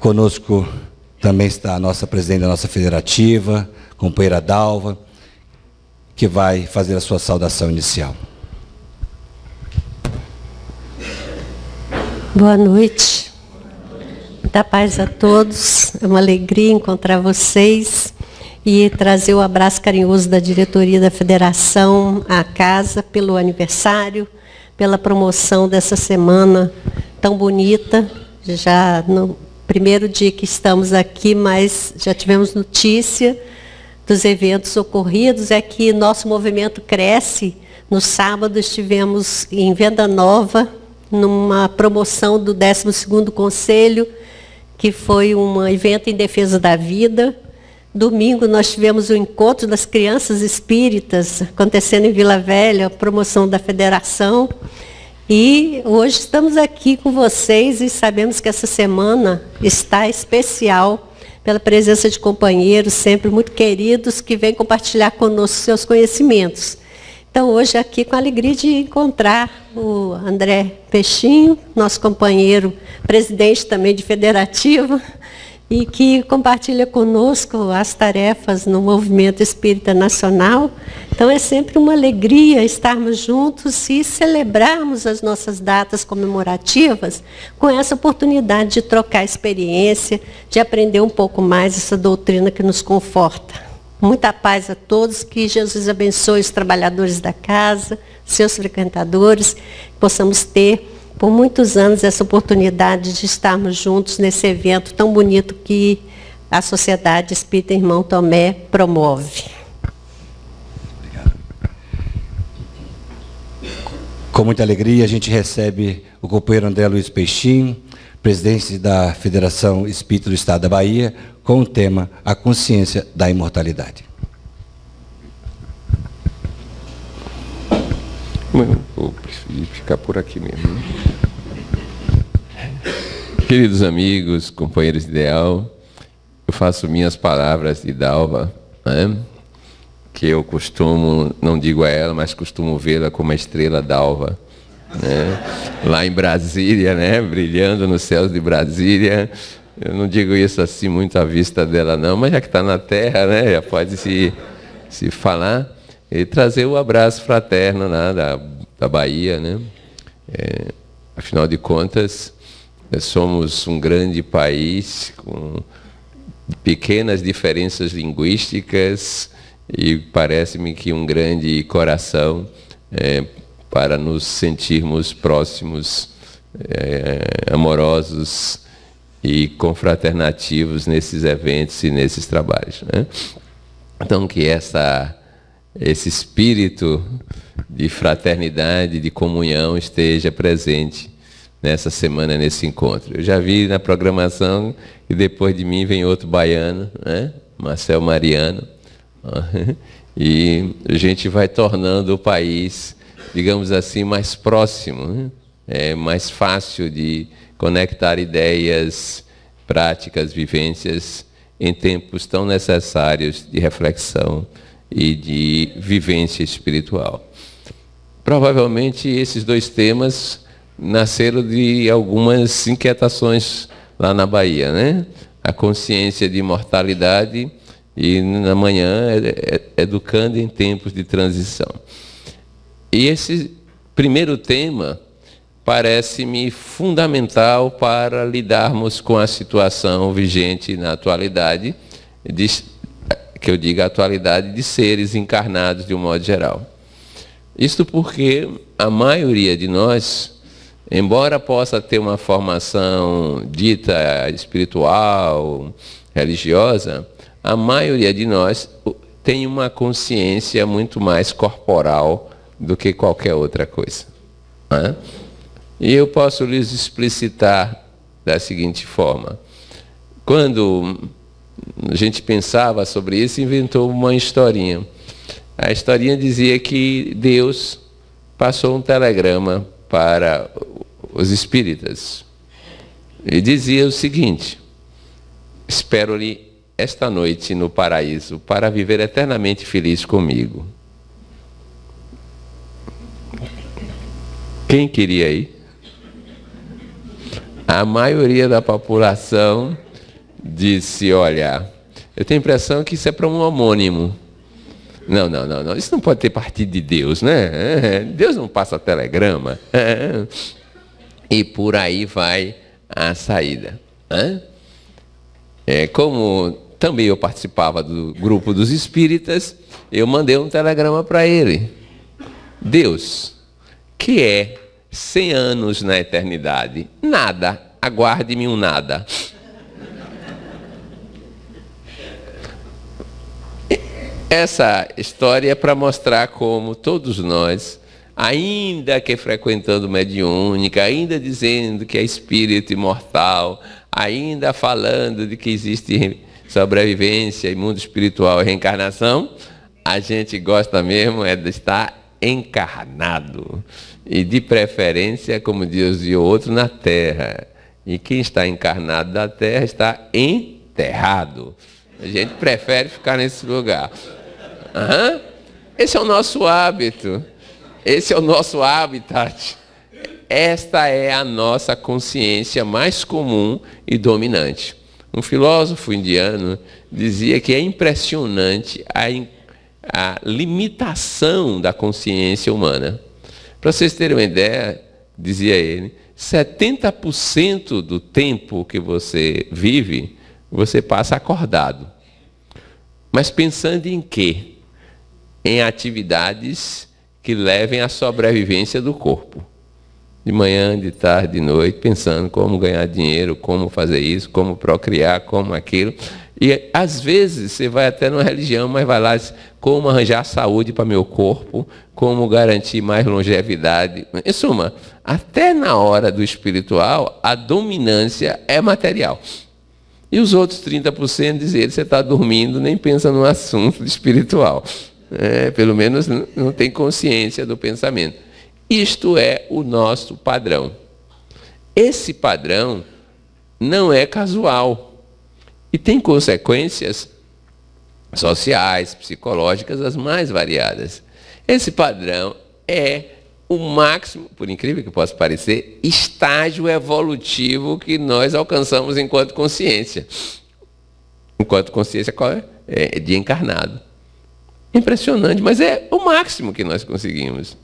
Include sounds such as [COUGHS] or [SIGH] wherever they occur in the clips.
Conosco também está a nossa presidente da nossa federativa, companheira Dalva, que vai fazer a sua saudação inicial. Boa noite. Muita paz a todos. É uma alegria encontrar vocês e trazer o abraço carinhoso da diretoria da federação à casa pelo aniversário, pela promoção dessa semana tão bonita. Já não primeiro dia que estamos aqui, mas já tivemos notícia dos eventos ocorridos, é que nosso movimento cresce. No sábado estivemos em Venda Nova, numa promoção do 12º Conselho, que foi um evento em defesa da vida. Domingo nós tivemos o encontro das crianças espíritas acontecendo em Vila Velha, promoção da federação. E hoje estamos aqui com vocês e sabemos que essa semana está especial pela presença de companheiros sempre muito queridos que vêm compartilhar conosco seus conhecimentos. Então, hoje aqui com a alegria de encontrar o André Peixinho, nosso companheiro presidente também de federativa, e que compartilha conosco as tarefas no Movimento Espírita Nacional. Então é sempre uma alegria estarmos juntos e celebrarmos as nossas datas comemorativas com essa oportunidade de trocar experiência, de aprender um pouco mais essa doutrina que nos conforta. Muita paz a todos, que Jesus abençoe os trabalhadores da casa, seus frequentadores, que possamos ter por muitos anos essa oportunidade de estarmos juntos nesse evento tão bonito que a Sociedade Espírita Irmão Tomé promove. Obrigado. Com muita alegria, a gente recebe o companheiro André Luiz Peixinho, presidente da Federação Espírita do Estado da Bahia, com o tema A Consciência da Imortalidade. Muito preferi ficar por aqui mesmo. Né? Queridos amigos, companheiros de ideal, eu faço minhas palavras de Dalva, né? que eu costumo, não digo a ela, mas costumo vê-la como a estrela d'alva. Né? Lá em Brasília, né? brilhando nos céus de Brasília. Eu não digo isso assim muito à vista dela, não, mas já que está na terra, né? já pode se, se falar. E trazer o abraço fraterno né? da da Bahia, né? É, afinal de contas, nós somos um grande país com pequenas diferenças linguísticas e parece-me que um grande coração é, para nos sentirmos próximos, é, amorosos e confraternativos nesses eventos e nesses trabalhos. Né? Então, que essa, esse espírito de fraternidade, de comunhão esteja presente nessa semana, nesse encontro. Eu já vi na programação e depois de mim vem outro baiano, né? Marcel Mariano. [LAUGHS] E a gente vai tornando o país, digamos assim, mais próximo, né? é mais fácil de conectar ideias, práticas, vivências em tempos tão necessários de reflexão e de vivência espiritual provavelmente esses dois temas nasceram de algumas inquietações lá na Bahia, né? A consciência de mortalidade e na manhã é, é, educando em tempos de transição. E esse primeiro tema parece-me fundamental para lidarmos com a situação vigente na atualidade, de, que eu diga atualidade de seres encarnados de um modo geral. Isto porque a maioria de nós, embora possa ter uma formação dita espiritual, religiosa, a maioria de nós tem uma consciência muito mais corporal do que qualquer outra coisa. Né? E eu posso lhes explicitar da seguinte forma. Quando a gente pensava sobre isso, inventou uma historinha. A historinha dizia que Deus passou um telegrama para os espíritas. E dizia o seguinte: Espero-lhe esta noite no paraíso para viver eternamente feliz comigo. Quem queria ir? A maioria da população disse: Olha, eu tenho a impressão que isso é para um homônimo. Não, não, não, não. Isso não pode ter partido de Deus, né? É, Deus não passa telegrama. É. E por aí vai a saída. É, como também eu participava do grupo dos espíritas, eu mandei um telegrama para ele. Deus, que é 100 anos na eternidade, nada, aguarde-me um nada. essa história é para mostrar como todos nós, ainda que frequentando mediúnica, ainda dizendo que é espírito imortal, ainda falando de que existe sobrevivência e mundo espiritual e reencarnação, a gente gosta mesmo é de estar encarnado. E de preferência, como dizia o outro, na terra. E quem está encarnado da terra está enterrado. A gente prefere ficar nesse lugar. Uhum. Esse é o nosso hábito. Esse é o nosso habitat. Esta é a nossa consciência mais comum e dominante. Um filósofo indiano dizia que é impressionante a, a limitação da consciência humana. Para vocês terem uma ideia, dizia ele, 70% do tempo que você vive, você passa acordado. Mas pensando em quê? em atividades que levem à sobrevivência do corpo. De manhã, de tarde, de noite, pensando como ganhar dinheiro, como fazer isso, como procriar, como aquilo. E às vezes você vai até numa religião, mas vai lá diz, como arranjar saúde para meu corpo, como garantir mais longevidade. Em suma, até na hora do espiritual, a dominância é material. E os outros 30% dizem, você está dormindo, nem pensa no assunto [LAUGHS] espiritual. É, pelo menos não tem consciência do pensamento. Isto é o nosso padrão. Esse padrão não é casual e tem consequências sociais, psicológicas, as mais variadas. Esse padrão é o máximo, por incrível que possa parecer, estágio evolutivo que nós alcançamos enquanto consciência. Enquanto consciência é? É, de encarnado. Impressionante, mas é o máximo que nós conseguimos.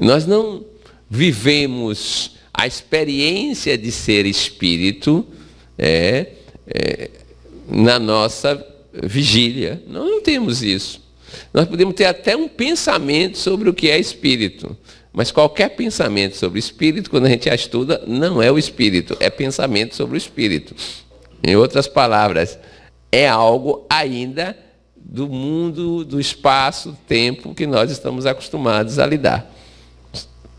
Nós não vivemos a experiência de ser espírito é, é, na nossa vigília. Nós não temos isso. Nós podemos ter até um pensamento sobre o que é espírito, mas qualquer pensamento sobre espírito, quando a gente estuda, não é o espírito, é pensamento sobre o espírito. Em outras palavras, é algo ainda do mundo, do espaço, tempo que nós estamos acostumados a lidar.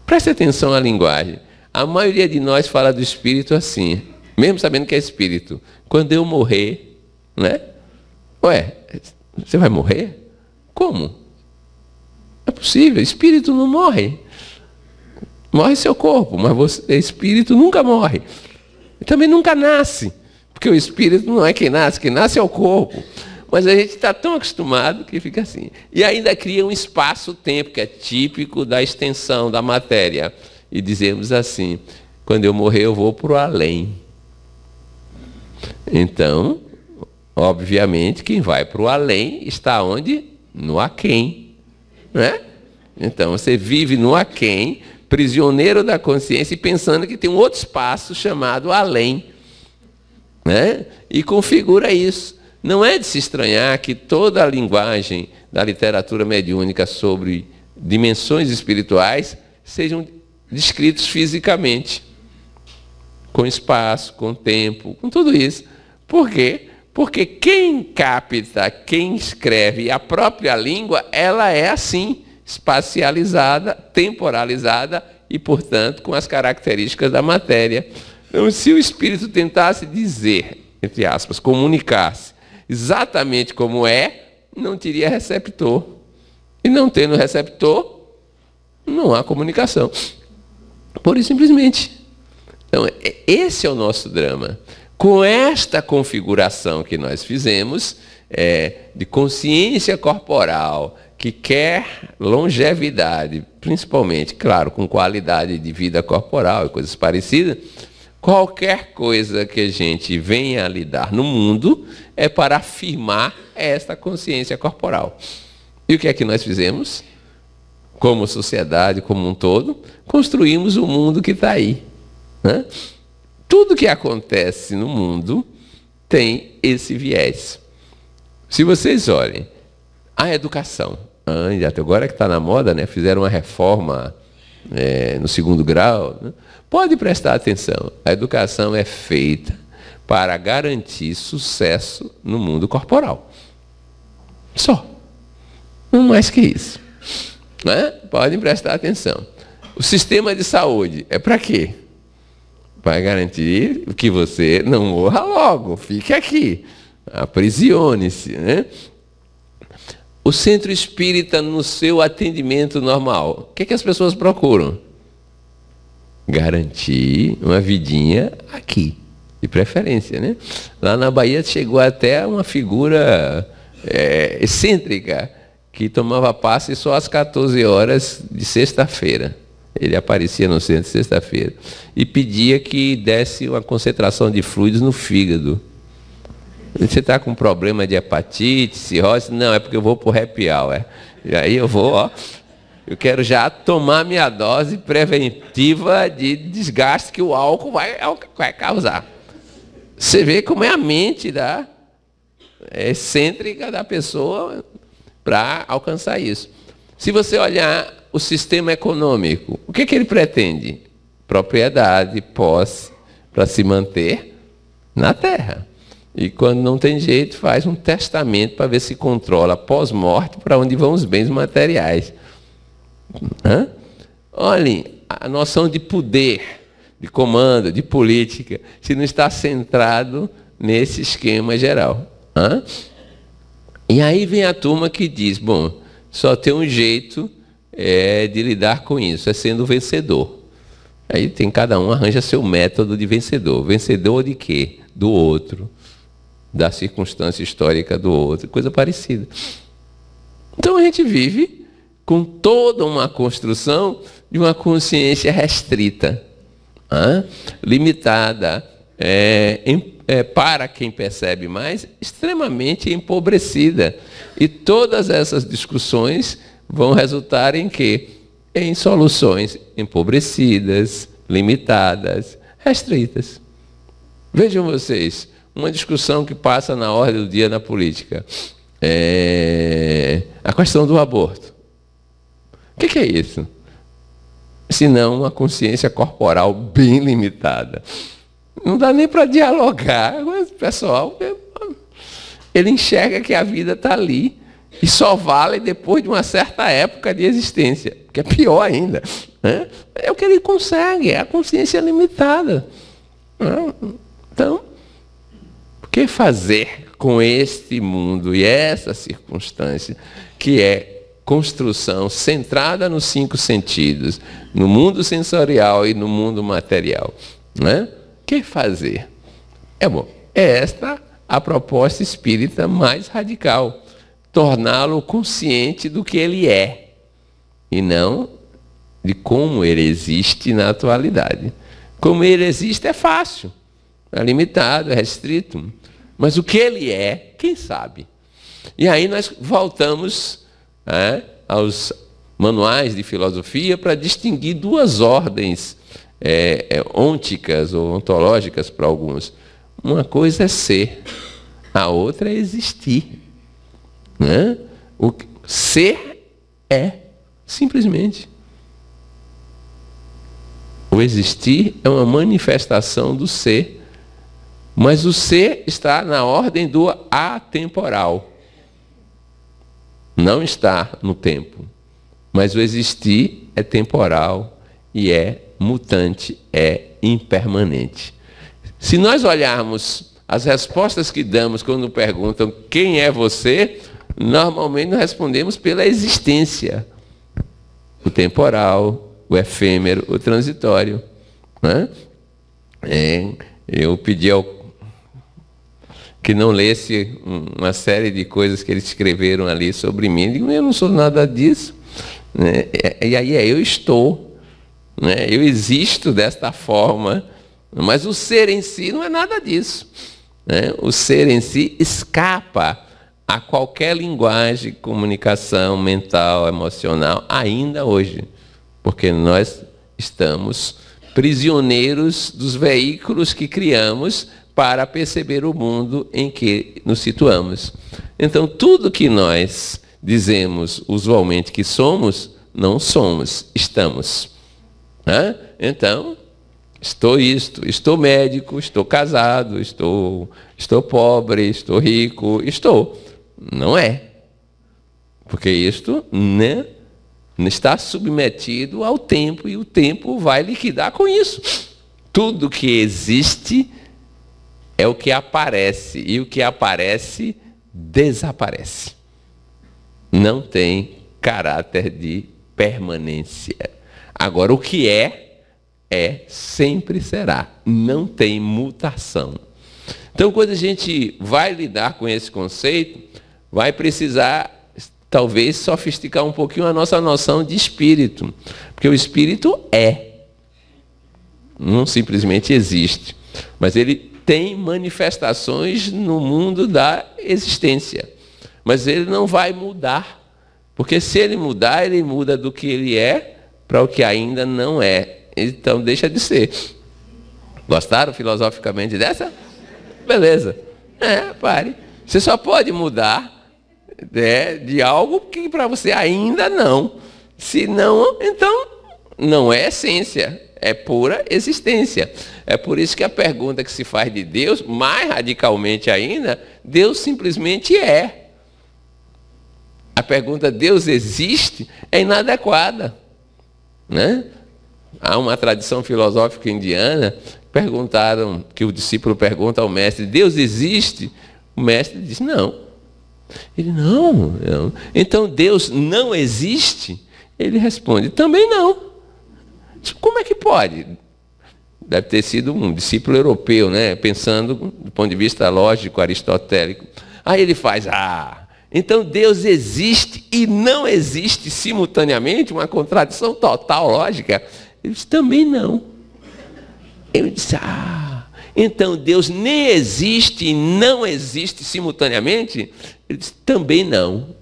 Preste atenção à linguagem. A maioria de nós fala do espírito assim, mesmo sabendo que é espírito. Quando eu morrer, né? Ué, você vai morrer? Como? É possível, espírito não morre. Morre seu corpo, mas você, espírito nunca morre. E também nunca nasce, porque o espírito não é quem nasce, quem nasce é o corpo. Mas a gente está tão acostumado que fica assim. E ainda cria um espaço-tempo, que é típico da extensão da matéria. E dizemos assim: quando eu morrer, eu vou para o além. Então, obviamente, quem vai para o além está onde? No aquém. Né? Então, você vive no aquém, prisioneiro da consciência e pensando que tem um outro espaço chamado além. Né? E configura isso. Não é de se estranhar que toda a linguagem da literatura mediúnica sobre dimensões espirituais sejam descritos fisicamente, com espaço, com tempo, com tudo isso. Por quê? Porque quem capta, quem escreve a própria língua, ela é assim, espacializada, temporalizada e, portanto, com as características da matéria. Então, se o espírito tentasse dizer, entre aspas, comunicar-se exatamente como é, não teria receptor. E não tendo receptor, não há comunicação. Pura e simplesmente. Então, é, esse é o nosso drama. Com esta configuração que nós fizemos, é, de consciência corporal, que quer longevidade, principalmente, claro, com qualidade de vida corporal e coisas parecidas, Qualquer coisa que a gente venha a lidar no mundo é para afirmar esta consciência corporal. E o que é que nós fizemos? Como sociedade, como um todo, construímos o mundo que está aí. Né? Tudo que acontece no mundo tem esse viés. Se vocês olhem, a educação. Ah, até agora que está na moda, né? fizeram uma reforma é, no segundo grau. Né? Pode prestar atenção, a educação é feita para garantir sucesso no mundo corporal. Só. Não mais que isso. Né? Podem prestar atenção. O sistema de saúde é para quê? Para garantir que você não morra logo, fique aqui, aprisione-se. Né? O centro espírita, no seu atendimento normal, o que, é que as pessoas procuram? garantir uma vidinha aqui, de preferência, né? Lá na Bahia chegou até uma figura é, excêntrica que tomava passe só às 14 horas de sexta-feira. Ele aparecia no centro sexta-feira e pedia que desse uma concentração de fluidos no fígado. Você está com problema de hepatite, cirrose? Não, é porque eu vou para o happy hour. E aí eu vou, ó, eu quero já tomar minha dose preventiva de desgaste que o álcool vai, vai causar. Você vê como é a mente da é excêntrica da pessoa para alcançar isso. Se você olhar o sistema econômico, o que, que ele pretende? Propriedade, posse, para se manter na terra. E quando não tem jeito, faz um testamento para ver se controla pós-morte para onde vão os bens materiais. Hã? Olhem, a noção de poder, de comando, de política, se não está centrado nesse esquema geral. Hã? E aí vem a turma que diz: bom, só tem um jeito é, de lidar com isso, é sendo vencedor. Aí tem cada um arranja seu método de vencedor. Vencedor de quê? Do outro, da circunstância histórica do outro, coisa parecida. Então a gente vive com toda uma construção de uma consciência restrita, limitada, é, em, é, para quem percebe mais, extremamente empobrecida. E todas essas discussões vão resultar em quê? Em soluções empobrecidas, limitadas, restritas. Vejam vocês, uma discussão que passa na ordem do dia na política. É a questão do aborto. O que, que é isso? Senão uma consciência corporal bem limitada. Não dá nem para dialogar. com esse pessoal, ele enxerga que a vida está ali e só vale depois de uma certa época de existência, que é pior ainda. Né? É o que ele consegue, é a consciência limitada. Né? Então, o que fazer com este mundo e essa circunstância que é construção centrada nos cinco sentidos, no mundo sensorial e no mundo material. Né? O que fazer? É bom, é esta a proposta espírita mais radical. Torná-lo consciente do que ele é e não de como ele existe na atualidade. Como ele existe é fácil, é limitado, é restrito. Mas o que ele é, quem sabe? E aí nós voltamos é, aos manuais de filosofia para distinguir duas ordens é, é, ônticas ou ontológicas para alguns. Uma coisa é ser, a outra é existir. Né? O ser é, simplesmente. O existir é uma manifestação do ser, mas o ser está na ordem do atemporal não está no tempo. Mas o existir é temporal e é mutante, é impermanente. Se nós olharmos as respostas que damos quando perguntam quem é você, normalmente nós respondemos pela existência. O temporal, o efêmero, o transitório. Né? É, eu pedi ao que não lesse uma série de coisas que eles escreveram ali sobre mim. Eu digo, eu não sou nada disso. Né? E aí é, eu estou, né? eu existo desta forma, mas o ser em si não é nada disso. Né? O ser em si escapa a qualquer linguagem, comunicação mental, emocional, ainda hoje, porque nós estamos prisioneiros dos veículos que criamos para perceber o mundo em que nos situamos. Então, tudo que nós dizemos usualmente que somos, não somos, estamos. Então, estou isto, estou médico, estou casado, estou, estou pobre, estou rico, estou. Não é. Porque isto né, está submetido ao tempo e o tempo vai liquidar com isso. Tudo que existe é o que aparece. E o que aparece, desaparece. Não tem caráter de permanência. Agora, o que é, é, sempre será. Não tem mutação. Então, quando a gente vai lidar com esse conceito, vai precisar talvez sofisticar um pouquinho a nossa noção de espírito, porque o espírito é, não simplesmente existe, mas ele tem manifestações no mundo da existência. Mas ele não vai mudar. Porque se ele mudar, ele muda do que ele é para o que ainda não é. Então deixa de ser. Gostaram filosoficamente dessa? Beleza. É, pare. Você só pode mudar né, de algo que para você ainda não. Se não, então não é essência, é pura existência. É por isso que a pergunta que se faz de Deus, mais radicalmente ainda, Deus simplesmente é. A pergunta Deus existe é inadequada. Né? Há uma tradição filosófica indiana, perguntaram, que o discípulo pergunta ao mestre, Deus existe? O mestre diz, não. Ele, não, não. Então Deus não existe? Ele responde, também não. Como é que pode? deve ter sido um discípulo europeu, né? pensando do ponto de vista lógico, aristotélico. Aí ele faz, ah, então Deus existe e não existe simultaneamente, uma contradição total lógica. Ele disse, também não. Eu disse, ah, então Deus nem existe e não existe simultaneamente? Ele disse, também não.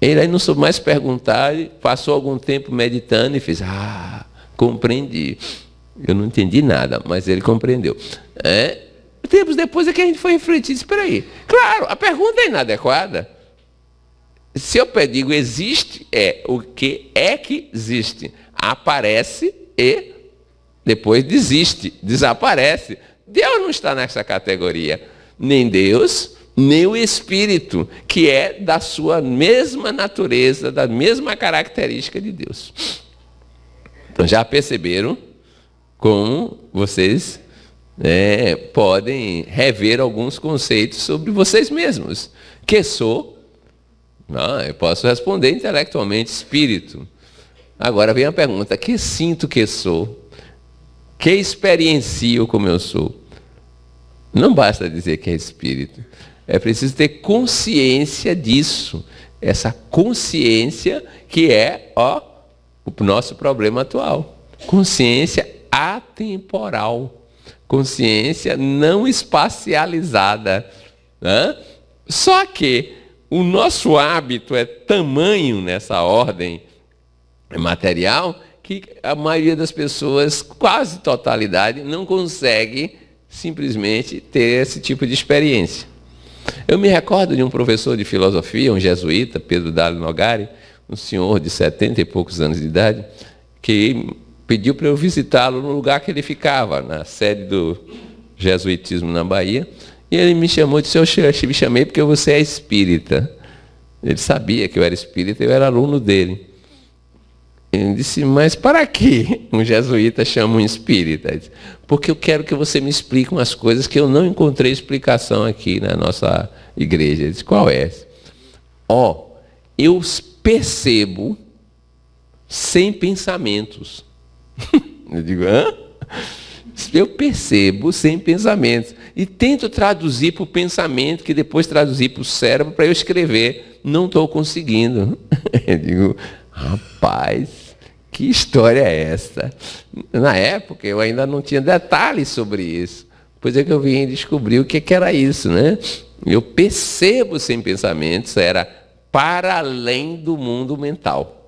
Ele aí não soube mais perguntar, passou algum tempo meditando e fez, ah, compreendi. Eu não entendi nada, mas ele compreendeu. É, tempos depois é que a gente foi refletir, espera aí. Claro, a pergunta é inadequada. Se eu digo existe, é o que é que existe. Aparece e depois desiste, desaparece. Deus não está nessa categoria. Nem Deus, nem o Espírito, que é da sua mesma natureza, da mesma característica de Deus. Então já perceberam? como vocês né, podem rever alguns conceitos sobre vocês mesmos. Que sou? Ah, eu posso responder intelectualmente, espírito. Agora vem a pergunta: que sinto que sou? Que experiencio como eu sou? Não basta dizer que é espírito. É preciso ter consciência disso. Essa consciência que é ó, o nosso problema atual. Consciência atemporal, consciência não espacializada. Né? Só que o nosso hábito é tamanho nessa ordem material que a maioria das pessoas, quase totalidade, não consegue simplesmente ter esse tipo de experiência. Eu me recordo de um professor de filosofia, um jesuíta, Pedro Dalio Nogari, um senhor de setenta e poucos anos de idade, que pediu para eu visitá-lo no lugar que ele ficava, na sede do jesuitismo na Bahia. E ele me chamou e disse, eu me chamei porque você é espírita. Ele sabia que eu era espírita, eu era aluno dele. Ele disse, mas para que um jesuíta chama um espírita? Disse, porque eu quero que você me explique umas coisas que eu não encontrei explicação aqui na nossa igreja. Ele disse, qual é? Ó, oh, eu percebo sem pensamentos. [LAUGHS] Eu digo, hã? Eu percebo sem pensamentos. E tento traduzir para o pensamento, que depois traduzir para o cérebro para eu escrever. Não estou conseguindo. [LAUGHS] Eu digo, rapaz, que história é essa? Na época eu ainda não tinha detalhes sobre isso. Pois é que eu vim descobrir o que, que era isso, né? Eu percebo sem pensamentos, era para além do mundo mental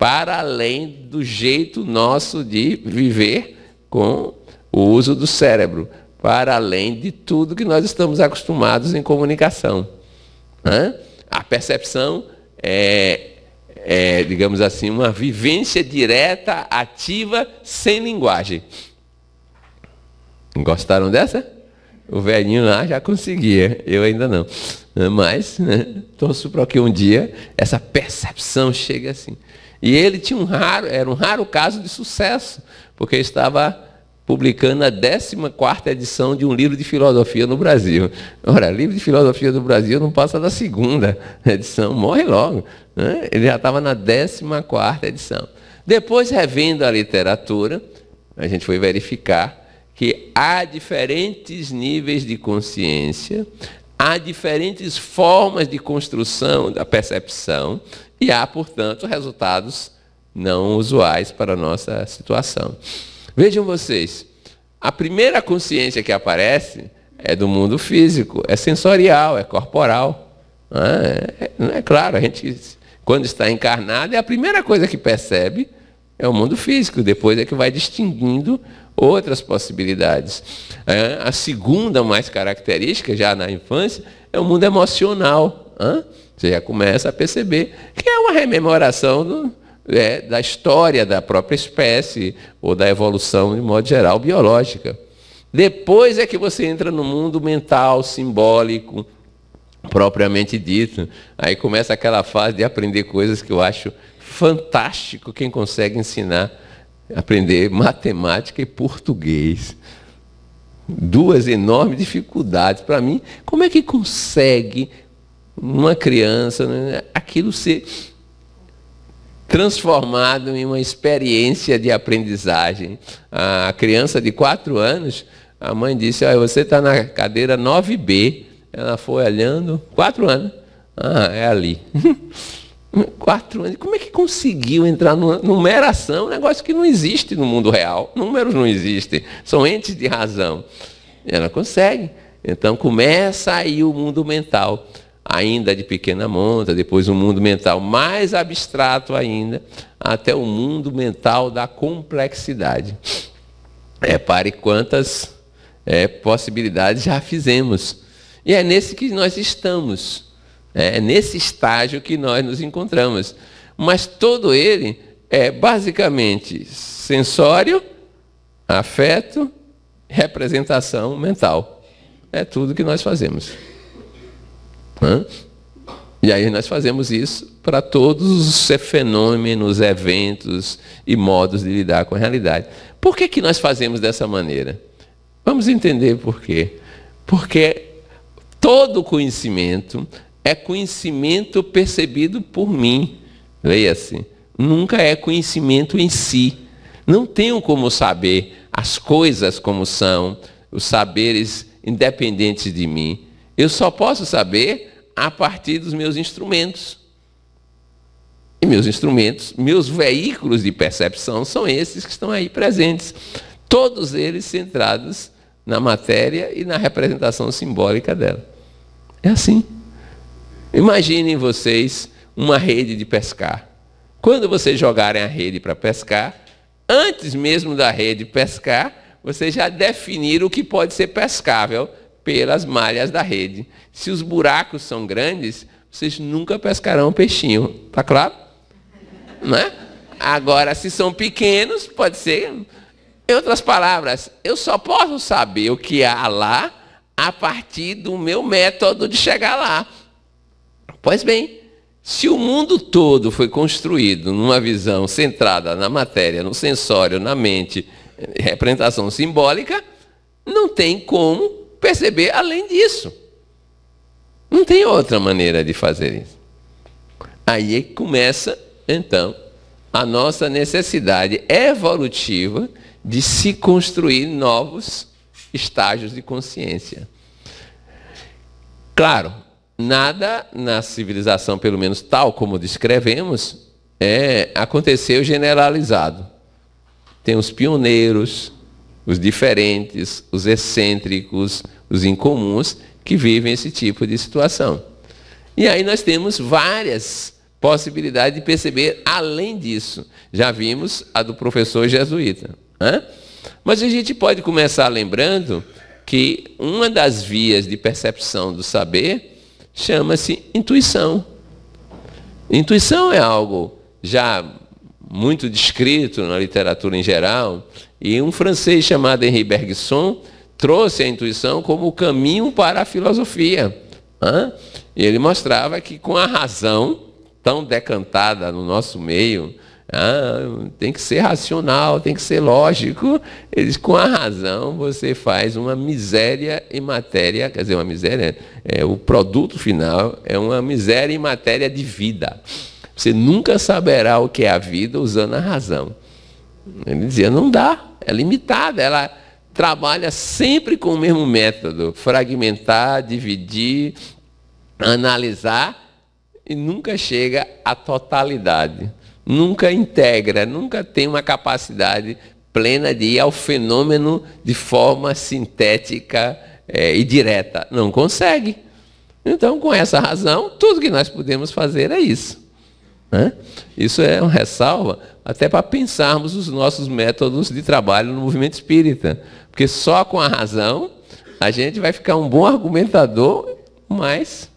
para além do jeito nosso de viver com o uso do cérebro, para além de tudo que nós estamos acostumados em comunicação. Hã? Né? A percepção é, é, digamos assim, uma vivência direta, ativa, sem linguagem. Gostaram dessa? O velhinho lá já conseguia, eu ainda não. Mas né, torço para que um dia essa percepção chegue assim. E ele tinha um raro, era um raro caso de sucesso, porque estava publicando a 14 edição de um livro de filosofia no Brasil. Ora, livro de filosofia do Brasil não passa da segunda edição, morre logo. Né? Ele já estava na 14 edição. Depois, revendo a literatura, a gente foi verificar que há diferentes níveis de consciência, há diferentes formas de construção da percepção e há, portanto, resultados não usuais para a nossa situação. Vejam vocês, a primeira consciência que aparece é do mundo físico, é sensorial, é corporal. Né? É, é, é claro, a gente, quando está encarnado, é a primeira coisa que percebe é o mundo físico, depois é que vai distinguindo outras possibilidades. É, a segunda mais característica, já na infância, é o mundo emocional. Hein? Você já começa a perceber que é uma rememoração do, é, da história da própria espécie ou da evolução, de modo geral, biológica. Depois é que você entra no mundo mental, simbólico, propriamente dito. Aí começa aquela fase de aprender coisas que eu acho fantástico quem consegue ensinar, aprender matemática e português. Duas enormes dificuldades para mim. Como é que consegue uma criança, né? aquilo ser transformado em uma experiência de aprendizagem. A criança de 4 anos, a mãe disse, ah, você está na cadeira 9B. Ela foi olhando, 4 anos. Ah, é ali. [LAUGHS] Quatro anos. Como é que conseguiu entrar numa numeração? Um negócio que não existe no mundo real. Números não existem. São entes de razão. Ela consegue. Então começa aí o mundo mental ainda de pequena monta, depois um mundo mental mais abstrato ainda, até o mundo mental da complexidade. Repare é, quantas é, possibilidades já fizemos. E é nesse que nós estamos, é, é nesse estágio que nós nos encontramos. Mas todo ele é basicamente sensório, afeto, representação mental. É tudo que nós fazemos. Né? E aí nós fazemos isso para todos os fenômenos, eventos e modos de lidar com a realidade. Por que, que nós fazemos dessa maneira? Vamos entender por quê. Porque todo conhecimento é conhecimento percebido por mim. Leia-se. Nunca é conhecimento em si. Não tenho como saber as coisas como são, os saberes independentes de mim. Eu só posso saber a partir dos meus instrumentos. E meus instrumentos, meus veículos de percepção são esses que estão aí presentes. Todos eles centrados na matéria e na representação simbólica dela. É assim. Imaginem vocês uma rede de pescar. Quando vocês jogarem a rede para pescar, antes mesmo da rede pescar, vocês já definiram o que pode ser pescável pelas malhas da rede. Se os buracos são grandes, vocês nunca pescarão peixinho. Tá claro? é? Agora, se são pequenos, pode ser. Em outras palavras, eu só posso saber o que há lá a partir do meu método de chegar lá. Pois bem, se o mundo todo foi construído numa visão centrada na matéria, no sensório, na mente, representação simbólica, não tem como perceber além disso. Não tem outra maneira de fazer isso. Aí é começa, então, a nossa necessidade evolutiva de se construir novos estágios de consciência. Claro, nada na civilização, pelo menos tal como descrevemos, é, aconteceu generalizado. Tem os pioneiros, os diferentes, os excêntricos, os incomuns que vivem esse tipo de situação. E aí nós temos várias possibilidades de perceber além disso. Já vimos a do professor jesuíta. Né? Mas a gente pode começar lembrando que uma das vias de percepção do saber chama-se intuição. Intuição é algo já muito descrito na literatura em geral, e um francês chamado Henri Bergson trouxe a intuição como o caminho para a filosofia. Hã? Ele mostrava que com a razão tão decantada no nosso meio, ah, tem que ser racional, tem que ser lógico. Eles, com a razão, você faz uma miséria em matéria, quer dizer, uma miséria, é, o produto final é uma miséria em matéria de vida. Você nunca saberá o que é a vida usando a razão. Ele dizia, não dá, é limitada, ela trabalha sempre com o mesmo método, fragmentar, dividir, analisar e nunca chega à totalidade, nunca integra, nunca tem uma capacidade plena de ir ao fenômeno de forma sintética é, e direta. Não consegue. Então, com essa razão, tudo que nós podemos fazer é isso. Né? Isso é uma ressalva até para pensarmos os nossos métodos de trabalho no movimento espírita. Porque só com a razão a gente vai ficar um bom argumentador, mas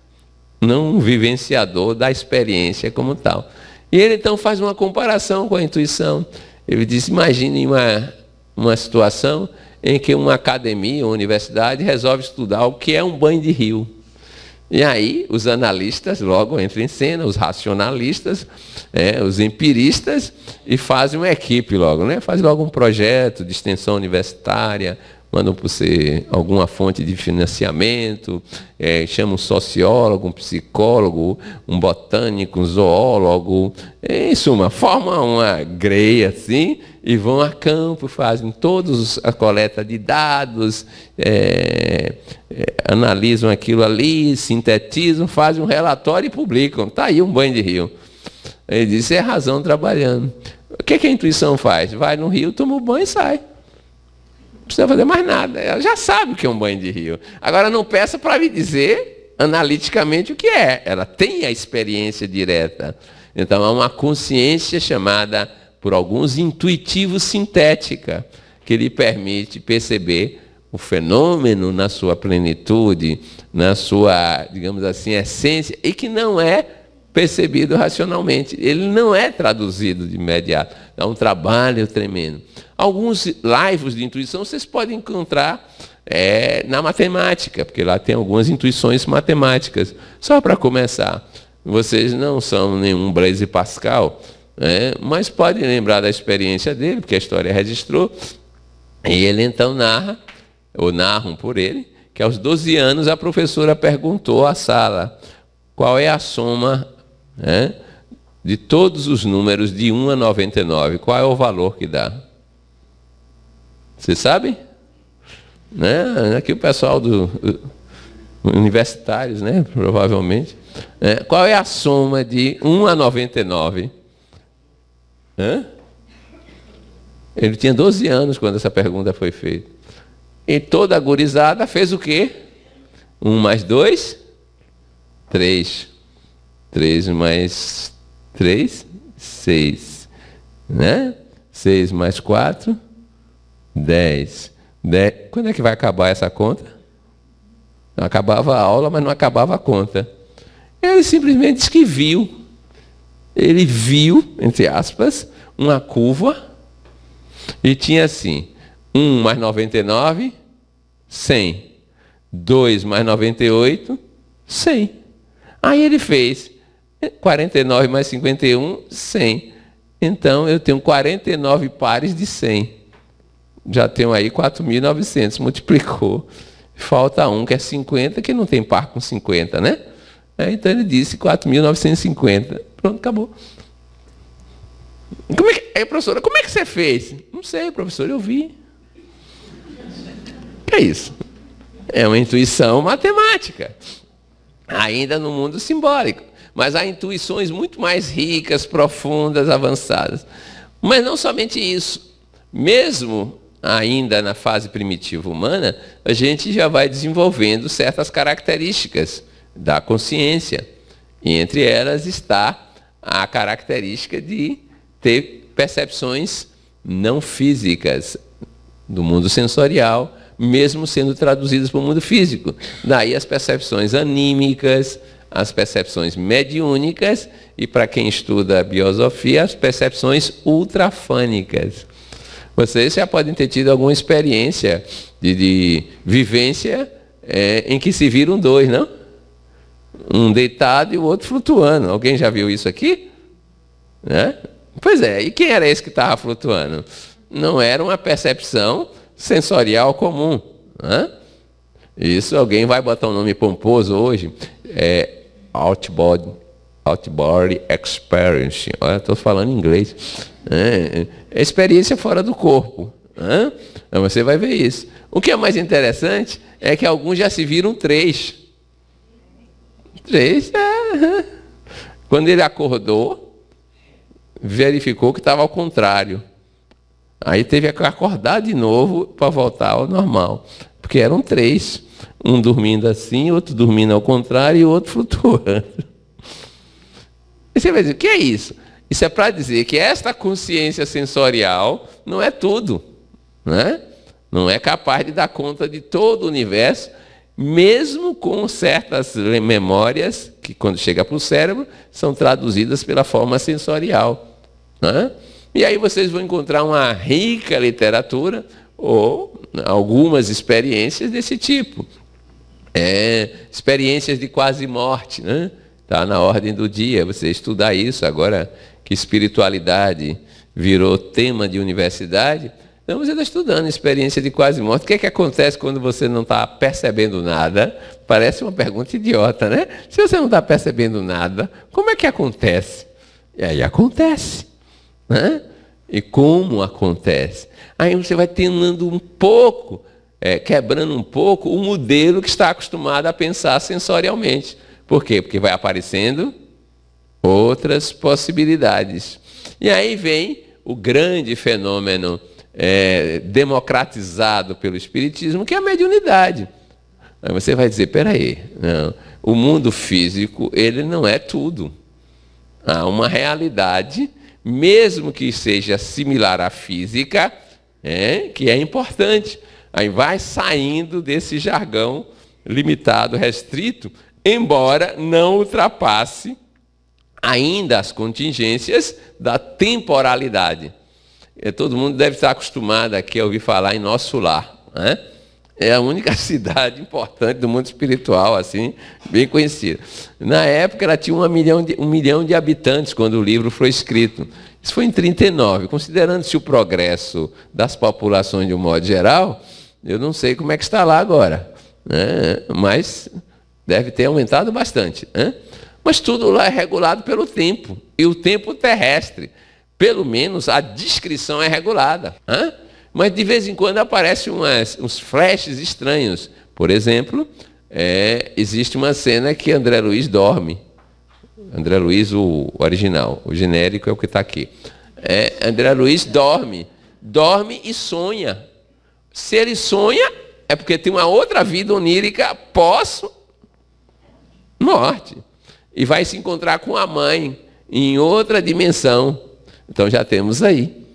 não um vivenciador da experiência como tal. E ele então faz uma comparação com a intuição. Ele diz: imagine uma, uma situação em que uma academia, uma universidade, resolve estudar o que é um banho de rio. E aí os analistas logo entram em cena, os racionalistas, é, os empiristas, e fazem uma equipe logo, né? Fazem logo um projeto de extensão universitária, mandam você alguma fonte de financiamento, é, um sociólogo, um psicólogo, um botânico, um zoólogo, é, em suma, formam uma greia assim e vão a campo, fazem todos a coleta de dados, é, é, analisam aquilo ali, sintetizam, fazem um relatório e publicam. Está aí um banho de rio. Ele disse, é razão trabalhando. O que, que a intuição faz? Vai no rio, toma o banho e sai precisa fazer mais nada. Ela já sabe o que é um banho de rio. Agora não peça para me dizer analiticamente o que é. Ela tem a experiência direta. Então há uma consciência chamada, por alguns, intuitivo sintética, que lhe permite perceber o fenômeno na sua plenitude, na sua, digamos assim, essência, e que não é percebido racionalmente. Ele não é traduzido de imediato. É um trabalho tremendo. Alguns lives de intuição vocês podem encontrar é, na matemática, porque lá tem algumas intuições matemáticas. Só para começar, vocês não são nenhum Blaise Pascal, né? mas podem lembrar da experiência dele, porque a história registrou. E ele então narra, ou narram por ele, que aos 12 anos a professora perguntou à sala qual é a soma né, de todos os números de 1 a 99, qual é o valor que dá. Vocês sabem? Né? Aqui o pessoal dos universitários, né? provavelmente. É, qual é a soma de 1 a 99? Hã? Ele tinha 12 anos quando essa pergunta foi feita. E toda a gurizada fez o quê? 1 mais 2? 3. 3 mais 3? 6. Né? 6 mais 4? 10. 10. Quando é que vai acabar essa conta? Não acabava a aula, mas não acabava a conta. Ele simplesmente disse que viu. Ele viu, entre aspas, uma curva e tinha assim: 1 mais 99, 100. 2 mais 98, 100. Aí ele fez 49 eh, mais 51, 100. Então eu tenho 49 pares de 100 já tem aí 4.900, multiplicou. Falta um que é 50, que não tem par com 50, né? É, então ele disse 4.950. Pronto, acabou. Como é que, aí, professora, como é que você fez? Não sei, professor, eu vi. É isso. É uma intuição matemática. Ainda no mundo simbólico. Mas há intuições muito mais ricas, profundas, avançadas. Mas não somente isso. Mesmo ainda na fase primitiva humana, a gente já vai desenvolvendo certas características da consciência. E entre elas está a característica de ter percepções não físicas do mundo sensorial, mesmo sendo traduzidas para o mundo físico. Daí as percepções anímicas, as percepções mediúnicas e, para quem estuda a biosofia, as percepções ultrafânicas. Vocês já podem ter tido alguma experiência de, de vivência é, em que se viram dois, não? Um deitado e o outro flutuando. Alguém já viu isso aqui? Né? Pois é, e quem era esse que estava flutuando? Não era uma percepção sensorial comum. Né? Isso alguém vai botar um nome pomposo hoje. É outbody, outbody experience. Olha, estou falando inglês. É, é experiência fora do corpo. Né? Você vai ver isso. O que é mais interessante é que alguns já se viram três. Três, é. Quando ele acordou, verificou que estava ao contrário. Aí teve que acordar de novo para voltar ao normal. Porque eram três. Um dormindo assim, outro dormindo ao contrário e outro flutuando. E você vai dizer, o que é isso? Isso é para dizer que esta consciência sensorial não é tudo, né? não é capaz de dar conta de todo o universo, mesmo com certas memórias que, quando chega para o cérebro, são traduzidas pela forma sensorial. Né? E aí vocês vão encontrar uma rica literatura ou algumas experiências desse tipo. É, experiências de quase morte, né? Está na ordem do dia, você estudar isso agora que espiritualidade virou tema de universidade, não, você está estudando experiência de quase morte. O que é que acontece quando você não está percebendo nada? Parece uma pergunta idiota, né? Se você não está percebendo nada, como é que acontece? E aí acontece. Né? E como acontece? Aí você vai tenando um pouco, é, quebrando um pouco o modelo que está acostumado a pensar sensorialmente. Por quê? Porque vai aparecendo outras possibilidades. E aí vem o grande fenômeno é, democratizado pelo Espiritismo, que é a mediunidade. Aí você vai dizer, peraí, não, o mundo físico ele não é tudo. Há uma realidade, mesmo que seja similar à física, é, que é importante. Aí vai saindo desse jargão limitado, restrito, embora não ultrapasse ainda as contingências da temporalidade. É, todo mundo deve estar acostumado aqui a ouvir falar em nosso lar. Né? É a única [LAUGHS] cidade importante do mundo espiritual, assim, bem conhecida. Na época, ela tinha milhão de, um milhão de habitantes quando o livro foi escrito. Isso foi em 39. Considerando-se o progresso das populações de um modo geral, eu não sei como é que está lá agora. Né? Mas deve ter aumentado bastante. Né? Mas tudo lá é regulado pelo tempo. E o tempo terrestre. Pelo menos a descrição é regulada. Hã? Mas de vez em quando aparecem umas, uns flashes estranhos. Por exemplo, é, existe uma cena que André Luiz dorme. André Luiz, o original. O genérico é o que está aqui. É, André Luiz dorme. Dorme e sonha. Se ele sonha, é porque tem uma outra vida onírica pós-morte e vai se encontrar com a mãe em outra dimensão. Então já temos aí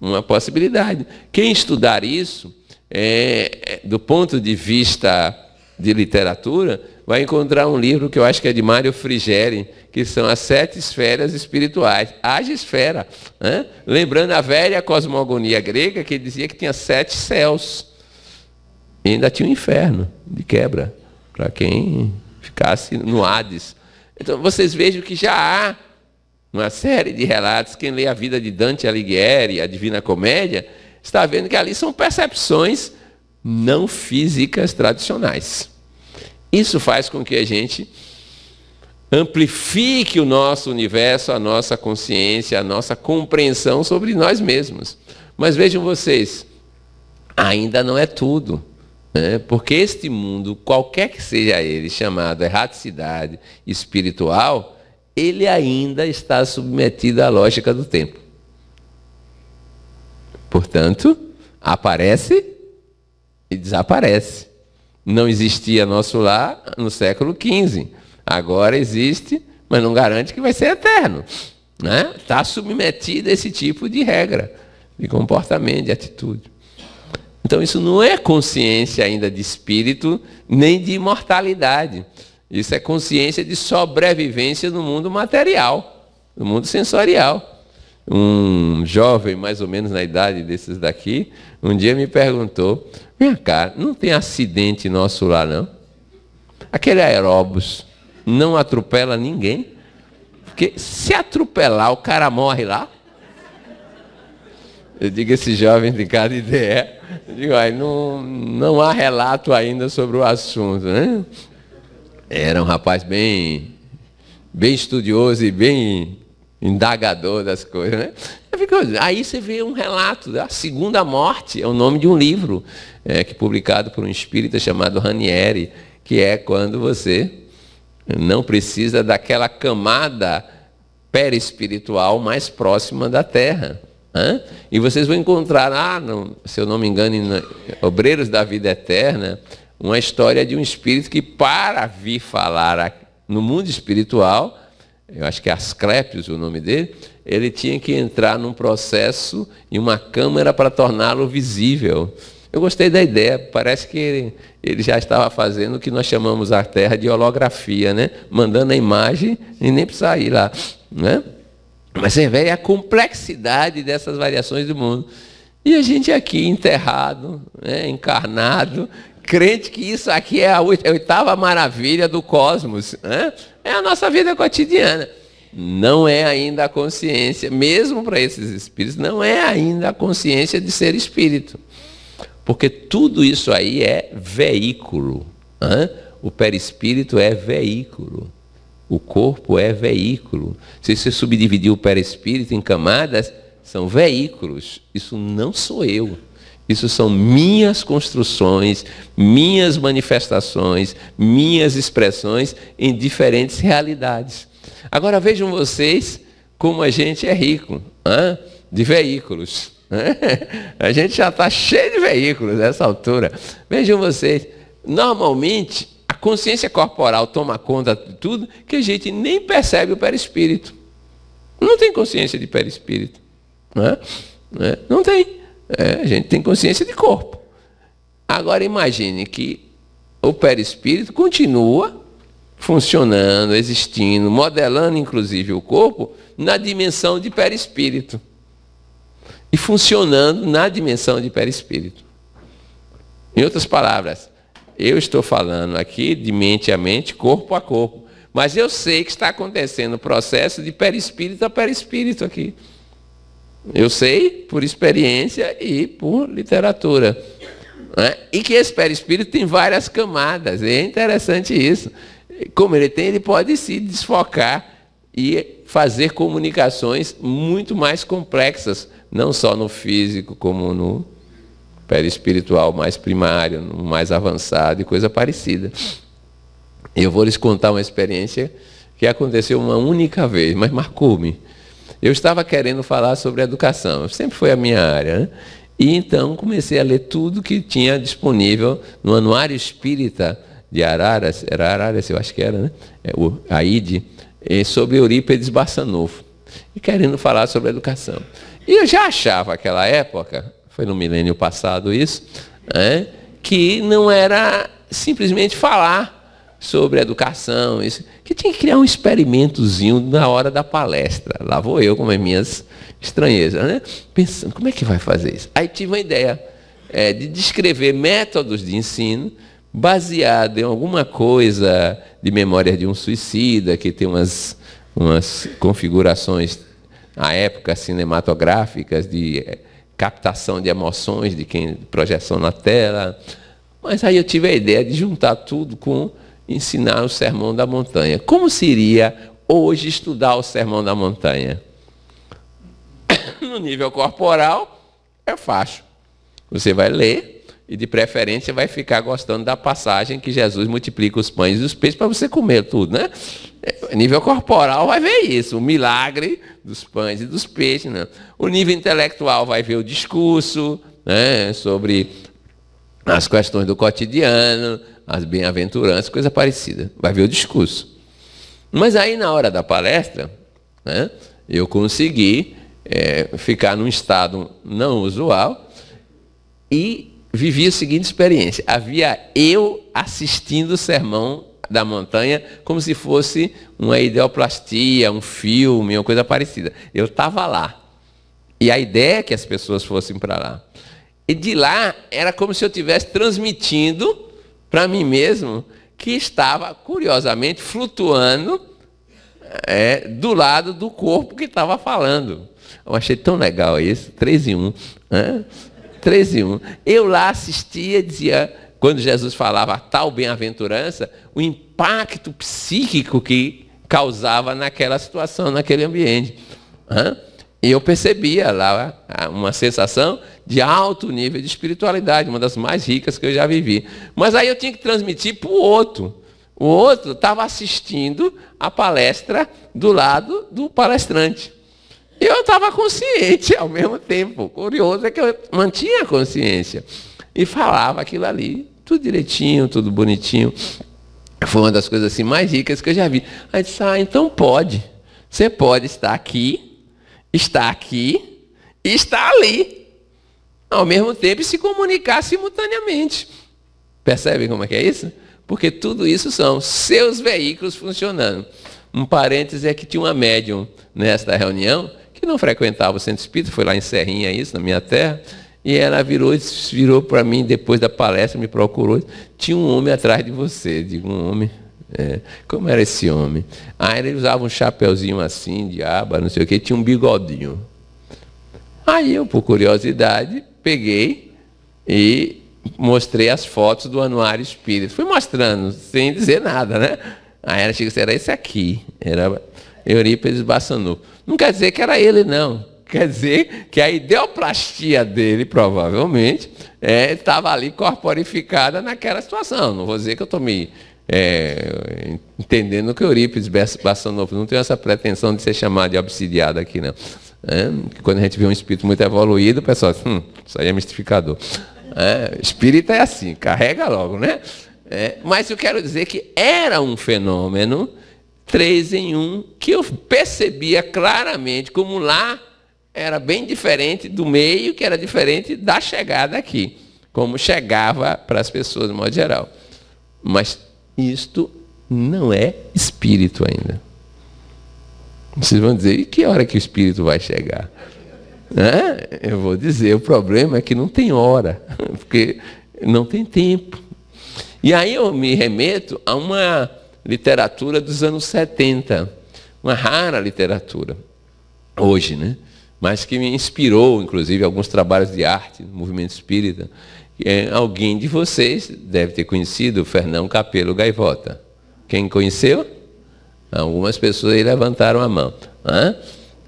uma possibilidade. Quem estudar isso, é, é, do ponto de vista de literatura, vai encontrar um livro que eu acho que é de Mário Frigeri, que são as sete esferas espirituais. Haja esfera. Né? Lembrando a velha cosmogonia grega que dizia que tinha sete céus. E ainda tinha o um inferno, de quebra, para quem ficasse no Hades. Então vocês vejam que já há uma série de relatos. Quem lê a vida de Dante Alighieri, a Divina Comédia, está vendo que ali são percepções não físicas tradicionais. Isso faz com que a gente amplifique o nosso universo, a nossa consciência, a nossa compreensão sobre nós mesmos. Mas vejam vocês, ainda não é tudo. Né? Porque este mundo, qualquer que seja ele, chamado erraticidade espiritual, ele ainda está submetido à lógica do tempo. Portanto, aparece e desaparece. Não existia nosso lar no século XV. Agora existe, mas não garante que vai ser eterno. Está né? Tá submetido a esse tipo de regra, de comportamento, de atitude. Então isso não é consciência ainda de espírito, nem de imortalidade. Isso é consciência de sobrevivência no mundo material, no mundo sensorial. Um jovem, mais ou menos na idade desses daqui, um dia me perguntou: Minha cara, não tem acidente nosso lá, não? Aquele aeróbus não atropela ninguém? Porque se atropelar, o cara morre lá? Eu digo, esse jovem de cada ideia. Eu digo, ai, não, não há relato ainda sobre o assunto, né? Era um rapaz bem, bem estudioso e bem indagador das coisas, né? Aí você vê um relato da Segunda Morte, é o nome de um livro é, que publicado por um espírita chamado Ranieri, que é quando você não precisa daquela camada perespiritual mais próxima da Terra. Hã? E vocês vão encontrar, ah, não, se eu não me engano, em Obreiros da Vida Eterna, uma história de um espírito que, para vir falar no mundo espiritual, eu acho que é Asclepios o nome dele, ele tinha que entrar num processo e uma câmera para torná-lo visível. Eu gostei da ideia, parece que ele, ele, já estava fazendo o que nós chamamos a Terra de holografia, né? mandando a imagem e nem precisar ir lá. Né? Mas você vê a complexidade dessas variações do mundo. E a gente aqui enterrado, né, encarnado, crente que isso aqui é, é a oitava maravilha do cosmos. Né? É a nossa vida cotidiana. Não é ainda a consciência, mesmo para esses espíritos, não é ainda a consciência de ser espírito. Porque tudo isso aí é veículo. Né? O perispírito é veículo. O corpo é veículo. Se você subdividir o perispírito em camadas, são veículos. Isso não sou eu. Isso são minhas construções, minhas manifestações, minhas expressões em diferentes realidades. Agora vejam vocês como a gente é rico hein? de veículos. [LAUGHS] A gente já está cheio de veículos nessa altura. Vejam vocês, normalmente consciência corporal toma conta de tudo que a gente nem percebe o perispírito. Não tem consciência de perispírito. É? Não, é? Não, tem. É, a gente tem consciência de corpo. Agora imagine que o perispírito continua funcionando, existindo, modelando inclusive o corpo na dimensão de perispírito. E funcionando na dimensão de perispírito. Em outras palavras, eu estou falando aqui de mente a mente, corpo a corpo. Mas eu sei que está acontecendo o um processo de perispírito a perispírito aqui. Eu sei por experiência e por literatura. Né? E que esse perispírito tem várias camadas. E é interessante isso. Como ele tem, ele pode se desfocar e fazer comunicações muito mais complexas, não só no físico, como no perispiritual mais primário, mais avançado e coisa parecida. Eu vou lhes contar uma experiência que aconteceu uma única vez, mas marcou-me. Eu estava querendo falar sobre educação, sempre foi a minha área. Né? E então comecei a ler tudo que tinha disponível no Anuário Espírita de Araras, era Araras, eu acho que era, né? É, o AID, é, sobre Eurípedes Bassanufo, e querendo falar sobre educação. E eu já achava, aquela época, foi no milênio passado isso, né, que não era simplesmente falar sobre educação, isso, que tinha que criar um experimentozinho na hora da palestra. Lá vou eu com as minhas estranhezas, né? Pensando, como é que vai fazer isso? Aí tive uma ideia é, de descrever métodos de ensino baseado em alguma coisa de memória de um suicida, que tem umas, umas configurações, na época, cinematográficas de é, captação de emoções de quem projeção na tela. Mas aí eu tive a ideia de juntar tudo com ensinar o Sermão da Montanha. Como seria hoje estudar o Sermão da Montanha? [COUGHS] No nível corporal, é fácil. Você vai ler e, de preferência, vai ficar gostando da passagem que Jesus multiplica os pães e os peixes para você comer tudo, né? É, nível corporal vai ver isso, o milagre dos pães e dos peixes. Né? O nível intelectual vai ver o discurso né, sobre as questões do cotidiano, as bem-aventuranças, coisa parecida. Vai ver o discurso. Mas aí na hora da palestra, né, eu consegui é, ficar num estado não usual e vivi a seguinte experiência. Havia eu assistindo o sermão da montanha como se fosse uma ideoplastia, um filme, uma coisa parecida. Eu estava lá. E a ideia é que as pessoas fossem para lá. E de lá era como se eu estivesse transmitindo para mim mesmo que estava, curiosamente, flutuando é, do lado do corpo que estava falando. Eu achei tão legal isso, 3 em 1. Né? 3 em 1. Eu lá assistia, dizia, quando Jesus falava tal bem-aventurança, o impacto psíquico que causava naquela situação, naquele ambiente. E eu percebia lá ah, uma sensação de alto nível de espiritualidade, uma das mais ricas que eu já vivi. Mas aí eu tinha que transmitir para o outro. O outro estava assistindo a palestra do lado do palestrante. E eu estava consciente [LAUGHS] ao mesmo tempo. O curioso é que eu mantinha a consciência e falava aquilo ali, tudo direitinho, tudo bonitinho. Foi uma das coisas assim mais ricas que eu já vi. Aí disse, ah, então pode. Você pode estar aqui, estar aqui e estar ali. Ao mesmo tempo e se comunicar simultaneamente. Percebe como é que é isso? Porque tudo isso são seus veículos funcionando. Um parêntese é que tinha uma médium nesta reunião que não frequentava o centro espírita, foi lá em Serrinha isso, na minha terra, e ela virou, virou para mim depois da palestra, me procurou. Tinha um homem atrás de você. Digo, um homem. É. Como era esse homem? Ah, ele usava um chapeuzinho assim, de aba, não sei o que, tinha um bigodinho. Aí eu, por curiosidade, peguei e mostrei as fotos do anuário espírita. Fui mostrando, sem dizer nada, né? Aí ela disse: era esse aqui. Era Eurípides Bassanu. Não quer dizer que era ele, não. Quer dizer que a ideoplastia dele, provavelmente, estava é, ali corporificada naquela situação. Não vou dizer que eu estou me é, entendendo que Eurípides Bassanovo não tem essa pretensão de ser chamado de obsidiado aqui, não. É, quando a gente vê um espírito muito evoluído, o pessoal diz, hum, isso aí é mistificador. É, é assim, carrega logo, né? É, mas eu quero dizer que era um fenômeno três em um que eu percebia claramente como lá era bem diferente do meio, que era diferente da chegada aqui, como chegava para as pessoas de modo geral. Mas isto não é espírito ainda. Vocês vão dizer, e que hora que o espírito vai chegar? Eu vou dizer, o problema é que não tem hora, [LAUGHS] porque não tem tempo. E aí eu me remeto a uma literatura dos anos 70, uma rara literatura, hoje, né? mas que me inspirou, inclusive, alguns trabalhos de arte no movimento espírita. É, alguém de vocês deve ter conhecido o Fernão Capelo Gaivota. Quem conheceu? Algumas pessoas aí levantaram a mão. Hã?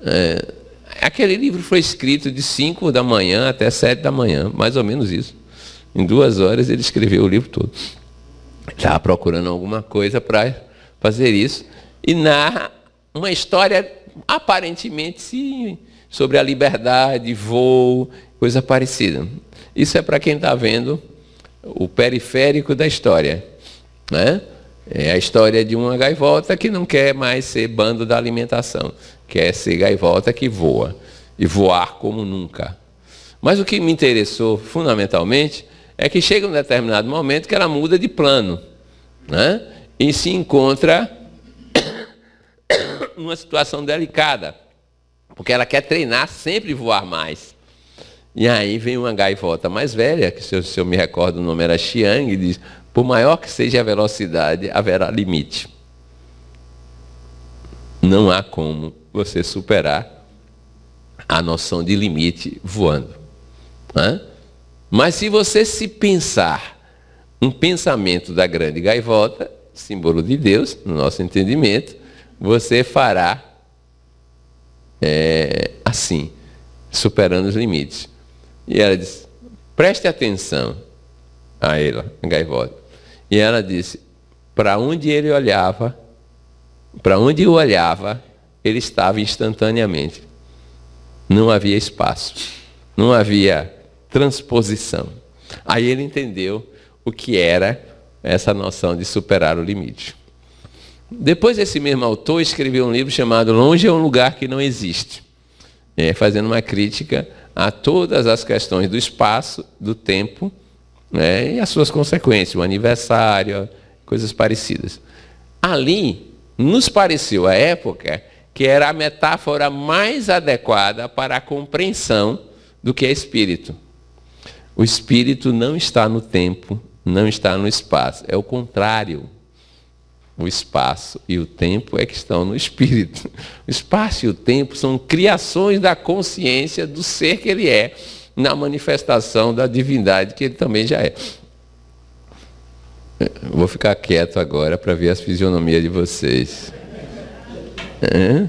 É, aquele livro foi escrito de 5 da manhã até 7 da manhã, mais ou menos isso. Em duas horas ele escreveu o livro todo. Estava procurando alguma coisa para fazer isso. E narra uma história aparentemente sim, sobre a liberdade, voo, coisa parecida. Isso é para quem está vendo o periférico da história. Né? É a história de uma gaivota que não quer mais ser bando da alimentação, quer ser gaivota que voa e voar como nunca. Mas o que me interessou fundamentalmente é que chega um determinado momento que ela muda de plano né? e se encontra [COUGHS] numa situação delicada porque ela quer treinar sempre voar mais. E aí vem uma gaivota mais velha, que se eu, se eu me recordo o nome era Xiang, e diz, por maior que seja a velocidade, haverá limite. Não há como você superar a noção de limite voando. Hã? Mas se você se pensar um pensamento da grande gaivota, símbolo de Deus, no nosso entendimento, você fará é, assim, superando os limites. E ela disse: preste atenção a ela, a gaivota. E ela disse: para onde ele olhava, para onde eu olhava, ele estava instantaneamente. Não havia espaço, não havia transposição. Aí ele entendeu o que era essa noção de superar o limite. Depois, esse mesmo autor escreveu um livro chamado Longe é um Lugar que Não Existe, é, fazendo uma crítica a todas as questões do espaço, do tempo né, e as suas consequências, o aniversário, coisas parecidas. Ali, nos pareceu à época que era a metáfora mais adequada para a compreensão do que é espírito. O espírito não está no tempo, não está no espaço, é o contrário o espaço e o tempo é que estão no espírito. [LAUGHS] O espaço e o tempo são criações da consciência do ser que ele é, na manifestação da divindade que ele também já é. é vou ficar quieto agora para ver as fisionomias de vocês. Hã?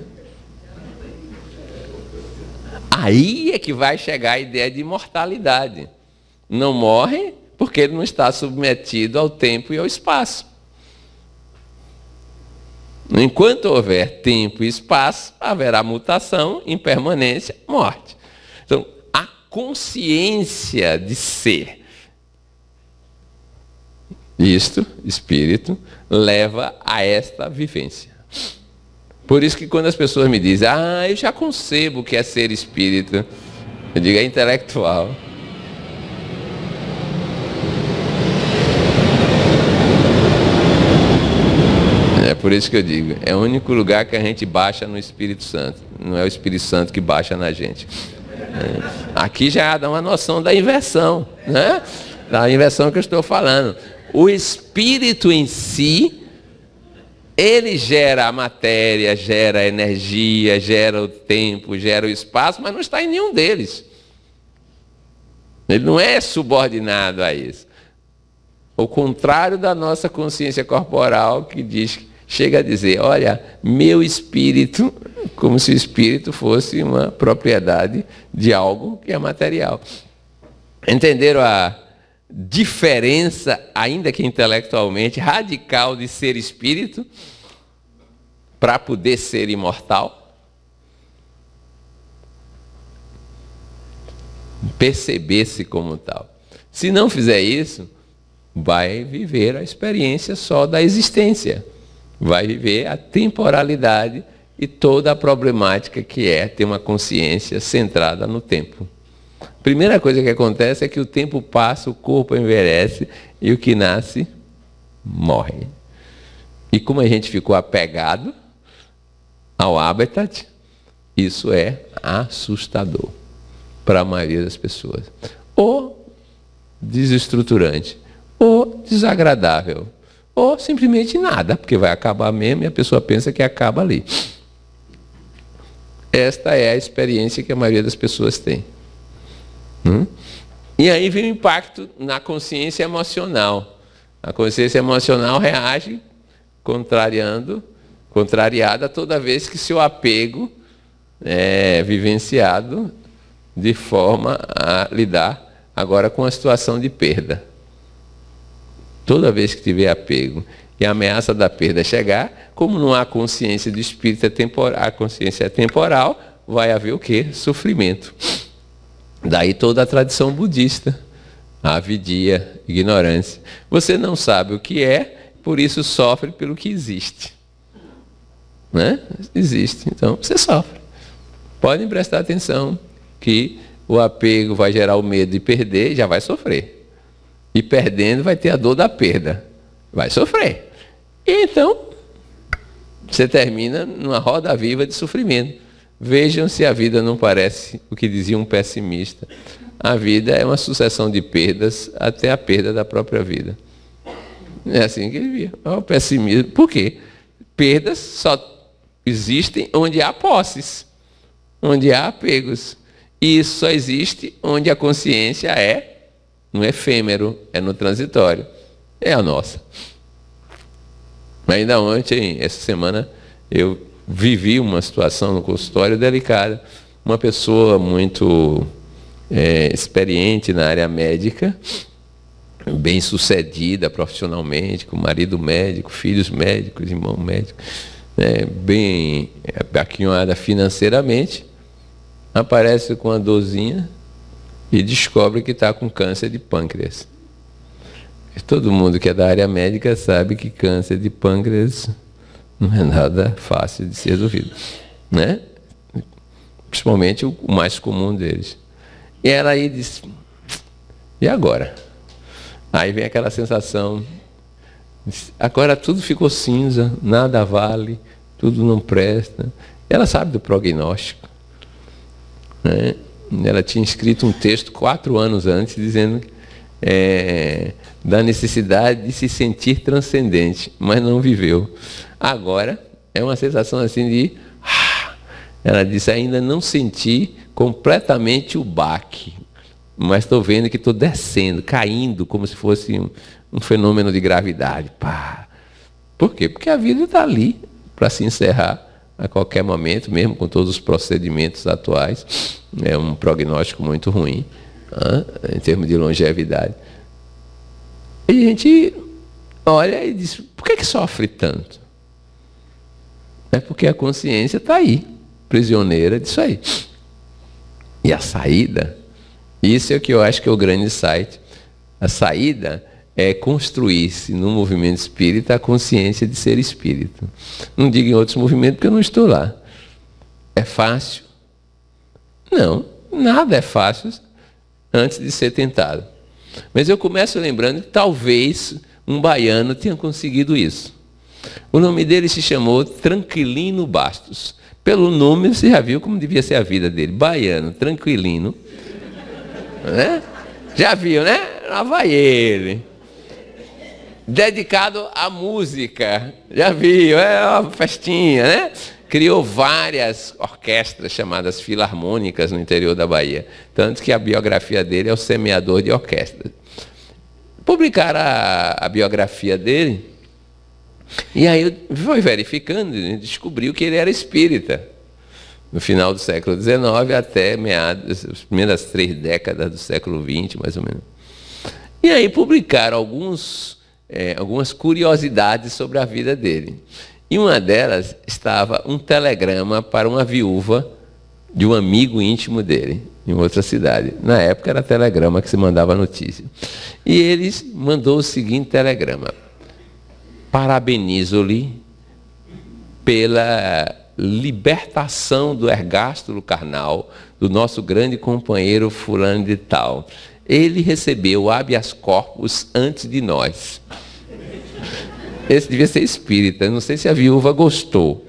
Aí é que vai chegar a ideia de imortalidade. Não morre porque ele não está submetido ao tempo e ao espaço. Enquanto houver tempo e espaço, haverá mutação, impermanência, morte. Então, a consciência de ser. Isto, espírito, leva a esta vivência. Por isso que quando as pessoas me dizem, ah, eu já concebo o que é ser espírito, eu digo, é intelectual. É por isso que eu digo, é o único lugar que a gente baixa no Espírito Santo. Não é o Espírito Santo que baixa na gente. É. Aqui já dá uma noção da inversão, né? Da inversão que eu estou falando. O espírito em si, ele gera a matéria, gera a energia, gera o tempo, gera o espaço, mas não está em nenhum deles. Ele não é subordinado a isso. O contrário da nossa consciência corporal que diz chega a dizer, olha, meu espírito, como se o espírito fosse uma propriedade de algo que é material. Entenderam a diferença, ainda que intelectualmente, radical de ser espírito para poder ser imortal? Perceber-se como tal. Se não fizer isso, vai viver a experiência só da existência vai viver a temporalidade e toda a problemática que é ter uma consciência centrada no tempo. Primeira coisa que acontece é que o tempo passa, o corpo envelhece e o que nasce morre. E como a gente ficou apegado ao habitat, isso é assustador para a maioria das pessoas. Ou desestruturante, ou desagradável ou simplesmente nada, porque vai acabar mesmo e a pessoa pensa que acaba ali. Esta é a experiência que a maioria das pessoas tem. Hum? E aí vem o impacto na consciência emocional. A consciência emocional reage contrariando, contrariada toda vez que seu apego é vivenciado de forma a lidar agora com a situação de perda. Toda vez que tiver apego e a ameaça da perda chegar, como não há consciência do espírito, é temporal, a consciência é temporal, vai haver o quê? Sofrimento. Daí toda a tradição budista, a avidia, ignorância. Você não sabe o que é, por isso sofre pelo que existe. Né? Existe, então você sofre. Podem prestar atenção que o apego vai gerar o medo de perder, já vai sofrer. E perdendo vai ter a dor da perda. Vai sofrer. E então, você termina numa roda viva de sofrimento. Vejam se a vida não parece o que dizia um pessimista. A vida é uma sucessão de perdas até a perda da própria vida. É assim que ele via. É o pessimismo. Por quê? Perdas só existem onde há posses, onde há apegos. E isso só existe onde a consciência é no é efêmero, é no transitório. É a nossa. Ainda ontem, essa semana, eu vivi uma situação no consultório delicada. Uma pessoa muito é, experiente na área médica, bem sucedida profissionalmente, com marido médico, filhos médicos, irmão médico, né, bem é, aquinhoada financeiramente, aparece com a dorzinha e descobre que está com câncer de pâncreas. Todo mundo que é da área médica sabe que câncer de pâncreas não é nada fácil de ser resolvido, né? Principalmente o mais comum deles. E ela aí diz, e agora? Aí vem aquela sensação, agora tudo ficou cinza, nada vale, tudo não presta. Ela sabe do prognóstico, né? ela tinha escrito um texto quatro anos antes dizendo é, da necessidade de se sentir transcendente, mas não viveu. Agora é uma sensação assim de. Ah, ela disse: ainda não senti completamente o baque, mas estou vendo que estou descendo, caindo, como se fosse um, um fenômeno de gravidade. Pá. Por quê? Porque a vida está ali para se encerrar a qualquer momento, mesmo com todos os procedimentos atuais. É um prognóstico muito ruim em termos de longevidade. E a gente olha e diz: por que, é que sofre tanto? É porque a consciência está aí, prisioneira disso aí. E a saída, isso é o que eu acho que é o grande site. A saída é construir-se no movimento espírita a consciência de ser espírito. Não digo em outros movimentos porque eu não estou lá. É fácil? Não, nada é fácil antes de ser tentado. Mas eu começo lembrando que talvez um baiano tenha conseguido isso. O nome dele se chamou Tranquilino Bastos. Pelo nome você já viu como devia ser a vida dele. Baiano, tranquilino. né? Já viu, né? Lá vai ele dedicado à música. Já viu? É uma festinha, né? Criou várias orquestras chamadas filarmônicas no interior da Bahia. Tanto que a biografia dele é o semeador de orquestras. Publicaram a, a biografia dele. E aí foi verificando, né, descobriu que ele era espírita. No final do século XIX até meados, as primeiras três décadas do século XX, mais ou menos. E aí publicaram alguns é, algumas curiosidades sobre a vida dele. E uma delas estava um telegrama para uma viúva de um amigo íntimo dele, em outra cidade. Na época era telegrama que se mandava notícia. E eles mandou o seguinte telegrama: Parabenizo-lhe pela libertação do ergástulo carnal do nosso grande companheiro fulano de tal ele recebeu o habeas corpus antes de nós. Esse devia ser espírita, não sei se a viúva gostou.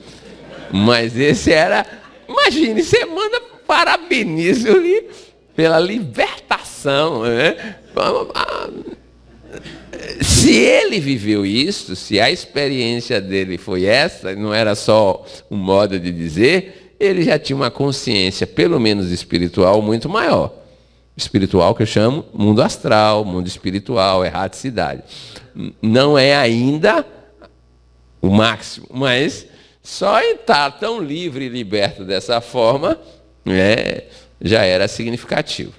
Mas esse era. Imagine, você manda parabenizo-lhe pela libertação. Né? Se ele viveu isso, se a experiência dele foi essa, não era só um modo de dizer, ele já tinha uma consciência, pelo menos espiritual, muito maior espiritual que eu chamo mundo astral, mundo espiritual, erraticidade. É Não é ainda o máximo, mas só estar tá tão livre e liberto dessa forma né, já era significativo.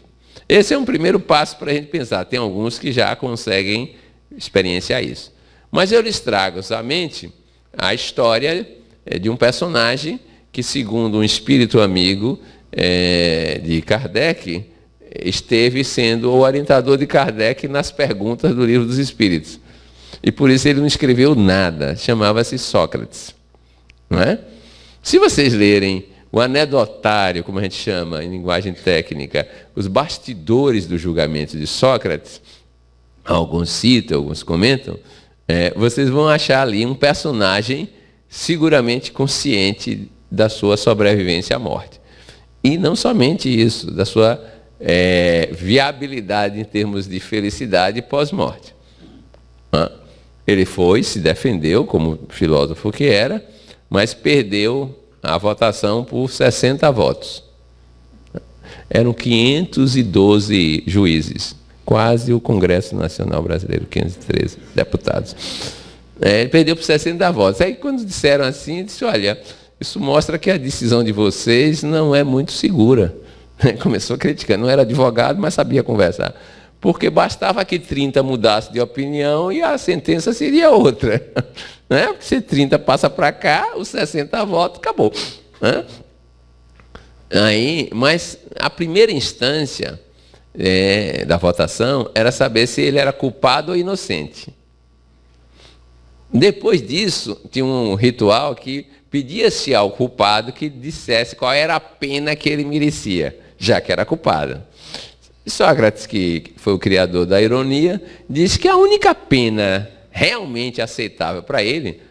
Esse é um primeiro passo para a gente pensar. Tem alguns que já conseguem experienciar isso. Mas eu lhes trago somente a história eh, de um personagem que, segundo um espírito amigo é, de Kardec, esteve sendo o orientador de Kardec nas perguntas do Livro dos Espíritos. E por isso ele não escreveu nada, chamava-se Sócrates. Não é? Se vocês lerem o anedotário, como a gente chama em linguagem técnica, os bastidores do julgamento de Sócrates, alguns citam, alguns comentam, é, vocês vão achar ali um personagem seguramente consciente da sua sobrevivência à morte. E não somente isso, da sua é, viabilidade em termos de felicidade pós-morte. Ele foi, se defendeu, como filósofo que era, mas perdeu a votação por 60 votos. Eram 512 juízes, quase o Congresso Nacional Brasileiro, 513 deputados. É, ele perdeu por 60 votos. Aí quando disseram assim, disse, olha, isso mostra que a decisão de vocês não é muito segura. [LAUGHS] Né? Começou criticando, não era advogado, mas sabia conversar. Porque bastava que 30 mudasse de opinião e a sentença seria outra. [LAUGHS] Né? Porque se 30 passa para cá, os 60 votos, acabou. Né? Aí, mas a primeira instância é, da votação era saber se ele era culpado ou inocente. Depois disso, tinha um ritual que pedia-se ao culpado que dissesse qual era a pena que ele merecia já que era culpada. Sócrates, que foi o criador da ironia, diz que a única pena realmente aceitável para ele,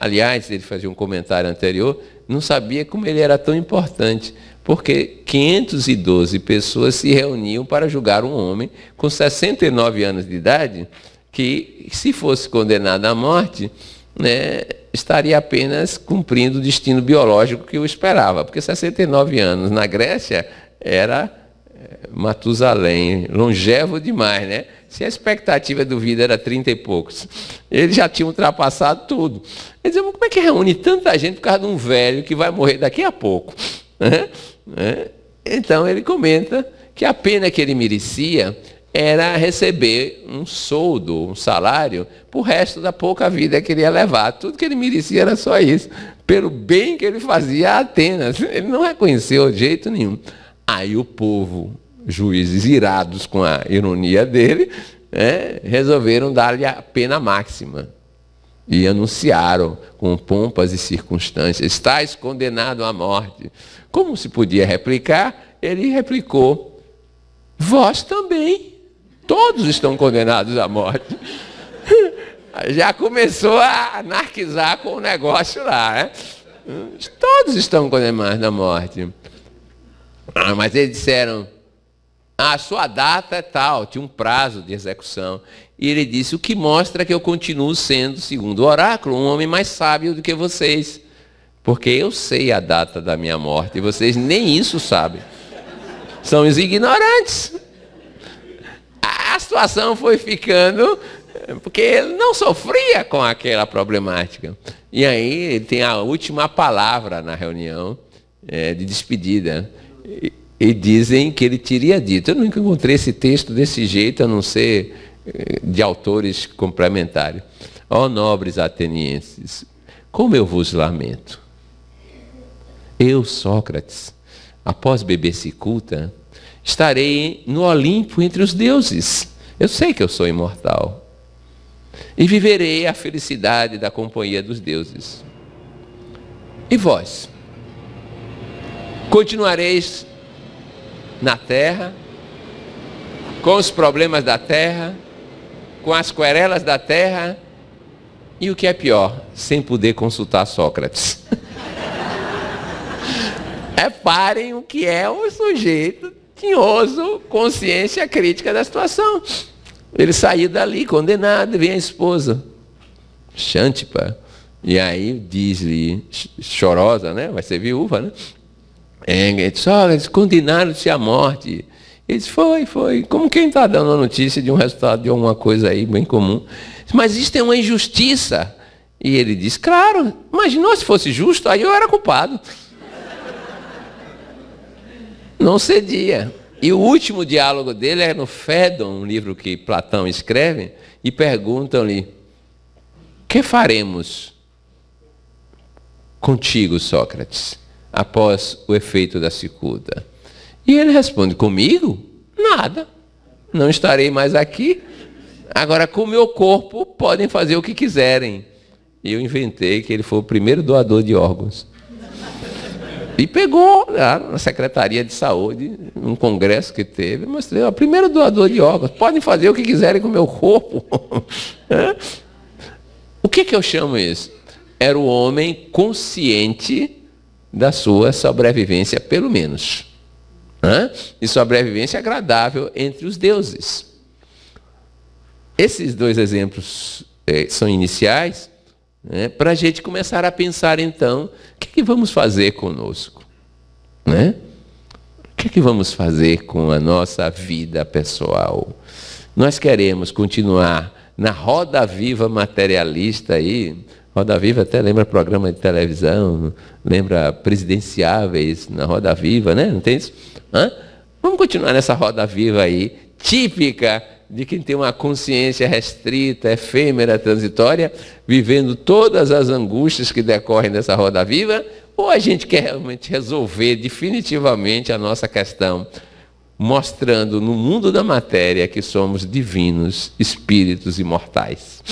aliás, ele fazia um comentário anterior, não sabia como ele era tão importante, porque 512 pessoas se reuniam para julgar um homem com 69 anos de idade, que se fosse condenado à morte, né, estaria apenas cumprindo o destino biológico que o esperava, porque 69 anos na Grécia era eh, Matusalém, longevo demais, né? Se a expectativa do vida era 30 e poucos, ele já tinha ultrapassado tudo. Ele dizia, como é que reúne tanta gente por causa de um velho que vai morrer daqui a pouco? [LAUGHS] Né? Né? Então ele comenta que a pena que ele merecia era receber um soldo, um salário, para o resto da pouca vida que ele ia levar. Tudo que ele merecia era só isso, pelo bem que ele fazia a Atenas. Ele não reconheceu de jeito nenhum. Aí o povo, juízes irados com a ironia dele, né, resolveram dar-lhe a pena máxima. E anunciaram com pompas e circunstâncias: Estás condenado à morte. Como se podia replicar, ele replicou: Vós também. Todos estão condenados à morte. [LAUGHS] Já começou a anarquizar com o negócio lá. Né? Todos estão condenados à morte. Ah, mas eles disseram, a sua data é tal, tinha um prazo de execução. E ele disse, o que mostra que eu continuo sendo, segundo o oráculo, um homem mais sábio do que vocês. Porque eu sei a data da minha morte e vocês nem isso sabem. São os ignorantes. A situação foi ficando, porque ele não sofria com aquela problemática. E aí ele tem a última palavra na reunião é, de despedida. E, dizem que ele teria dito. Eu nunca encontrei esse texto desse jeito, a não ser eh, de autores complementares. Ó oh, nobres atenienses, como eu vos lamento. Eu, Sócrates, após beber cicuta, estarei no Olimpo entre os deuses. Eu sei que eu sou imortal. E viverei a felicidade da companhia dos deuses. E vós? continuareis na terra, com os problemas da terra, com as querelas da terra, e o que é pior, sem poder consultar Sócrates. [LAUGHS] Reparem o que é um sujeito tinhoso, consciência crítica da situação. Ele saiu dali condenado, vem a esposa, Xantipa. E aí diz-lhe, chorosa, né? Vai ser viúva, né? Engels, Sócrates, condenaram-se à morte. Ele disse, foi, foi. Como quem está dando a notícia de um resultado de alguma coisa aí bem comum. Mas isso é uma injustiça. E ele disse, claro, imaginou se fosse justo, aí eu era culpado. Não cedia. E o último diálogo dele é no Fédon, um livro que Platão escreve, e perguntam-lhe, que faremos contigo, Sócrates? após o efeito da cicuta? E ele responde: Comigo? Nada. Não estarei mais aqui. Agora, com o meu corpo, podem fazer o que quiserem. E eu inventei que ele foi o primeiro doador de órgãos. E pegou lá na Secretaria de Saúde, num congresso que teve, mostrei, o primeiro doador de órgãos, podem fazer o que quiserem com o meu corpo. [LAUGHS] o que, que eu chamo isso? Era o homem consciente da sua sobrevivência, pelo menos. Hã? E sobrevivência agradável entre os deuses. Esses dois exemplos é, são iniciais né, para a gente começar a pensar, então, o que, que vamos fazer conosco? Né? O que, que vamos fazer com a nossa vida pessoal? Nós queremos continuar na roda viva materialista aí, Roda Viva até lembra programa de televisão, lembra presidenciáveis na Roda Viva, né? Não tem isso? Hã? Vamos continuar nessa Roda Viva aí, típica de quem tem uma consciência restrita, efêmera, transitória, vivendo todas as angústias que decorrem dessa Roda Viva, ou a gente quer realmente resolver definitivamente a nossa questão? Mostrando no mundo da matéria que somos divinos, espíritos imortais.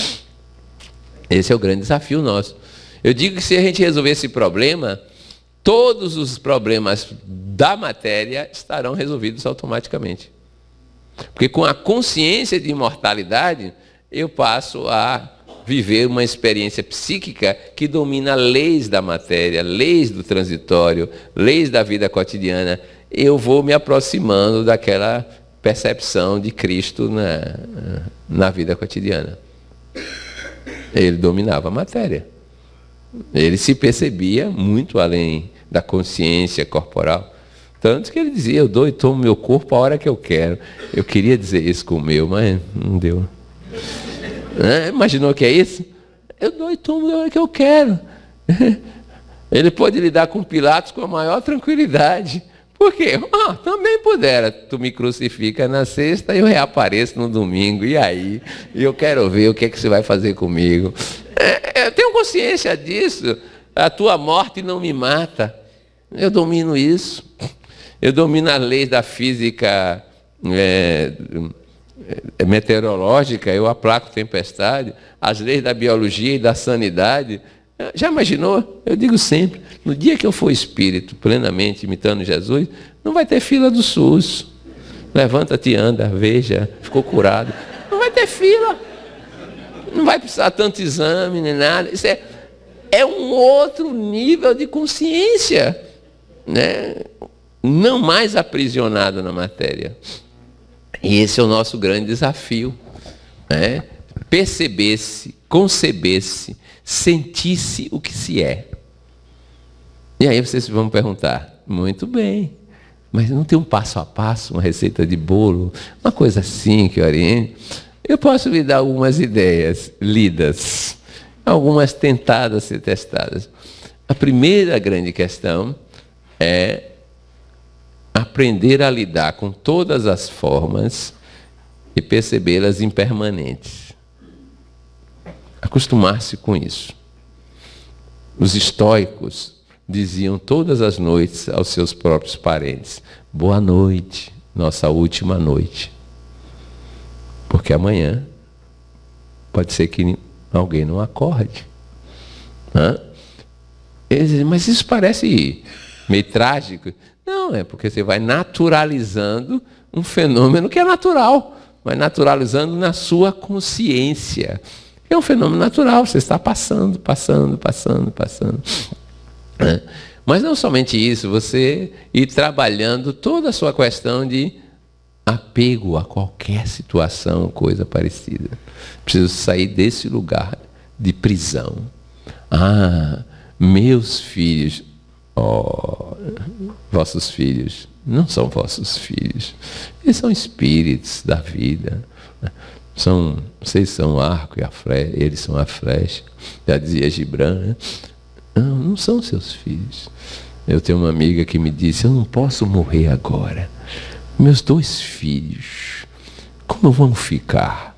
Esse é o grande desafio nosso. Eu digo que se a gente resolver esse problema, todos os problemas da matéria estarão resolvidos automaticamente. Porque com a consciência de imortalidade, eu passo a viver uma experiência psíquica que domina leis da matéria, leis do transitório, leis da vida cotidiana. Eu vou me aproximando daquela percepção de Cristo na, na vida cotidiana. Ele dominava a matéria. Ele se percebia muito além da consciência corporal. Tanto que ele dizia, eu dou e tomo meu corpo a hora que eu quero. Eu queria dizer isso com o meu, mas não deu. É, imaginou que é isso? Eu dou e tomo a hora que eu quero. [LAUGHS] Ele pode lidar com Pilatos com a maior tranquilidade. Por quê? Ah, também pudera. Tu me crucifica na sexta e eu reapareço no domingo. E aí? Eu quero ver o que é que você vai fazer comigo. É, é, eu tenho consciência disso. A tua morte não me mata. Eu domino isso. Eu domino as leis da física é, é, é, meteorológica, eu aplaco tempestade, as leis da biologia e da sanidade, eh, já imaginou? Eu digo sempre, no dia que eu for espírito, plenamente imitando Jesus, não vai ter fila do SUS. Levanta-te, anda, veja, ficou curado. Não vai ter fila. Não vai precisar tanto exame nem nada. Isso é, é um outro nível de consciência. Né? Não mais aprisionado na matéria. E esse é o nosso grande desafio. Né? Perceber-se, conceber-se sentisse o que se é. E aí vocês vão perguntar, muito bem, mas não tem um passo a passo, uma receita de bolo, uma coisa assim que oriente. Eu posso lhe dar algumas ideias lidas, algumas tentadas ser testadas. A primeira grande questão é aprender a lidar com todas as formas e percebê-las impermanentes acostumar-se com isso. Os estoicos diziam todas as noites aos seus próprios parentes: Boa noite, nossa última noite. Porque amanhã pode ser que alguém não acorde. Hã? Né? Eles diziam, mas isso parece meio trágico. Não, é porque você vai naturalizando um fenômeno que é natural, mas naturalizando na sua consciência. É um fenômeno natural, você está passando, passando, passando, passando. É. Mas não somente isso, você ir trabalhando toda a sua questão de apego a qualquer situação, coisa parecida. Preciso sair desse lugar de prisão. Ah, meus filhos, oh, vossos filhos, não são vossos filhos. Eles são espíritos da vida. São, vocês são o arco e a flecha, eles são a flecha. Já dizia Gibran, né? Não, não são seus filhos. Eu tenho uma amiga que me disse, eu não posso morrer agora. Meus dois filhos, como vão ficar?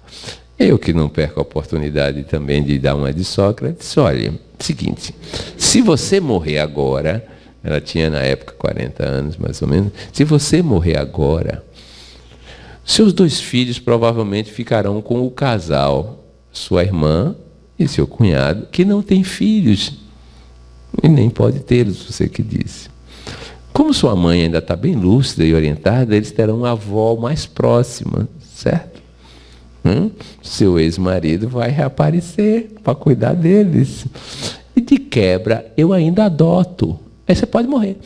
Eu que não perco a oportunidade também de dar uma de Sócrates, olha, seguinte, se você morrer agora, ela tinha na época 40 anos mais ou menos, se você morrer agora, seus dois filhos provavelmente ficarão com o casal, sua irmã e seu cunhado, que não tem filhos e nem pode tê-los, você que disse. Como sua mãe ainda está bem lúcida e orientada, eles terão uma avó mais próxima, certo? Hum? Seu ex-marido vai reaparecer para cuidar deles. E de quebra, eu ainda adoto. Aí você pode morrer.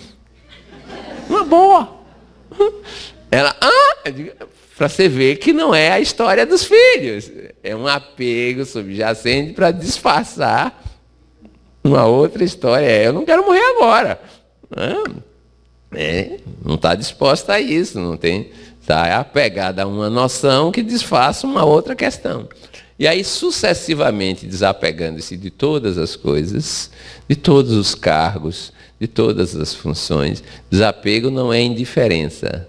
Uma boa! Hum? Ela, ah! para você ver que não é a história dos filhos. É um apego subjacente para disfarçar uma outra história. É, eu não quero morrer agora. É, não está disposta a isso, não tem. Está apegada a uma noção que disfarça uma outra questão. E aí, sucessivamente, desapegando-se de todas as coisas, de todos os cargos, de todas as funções, desapego não é indiferença.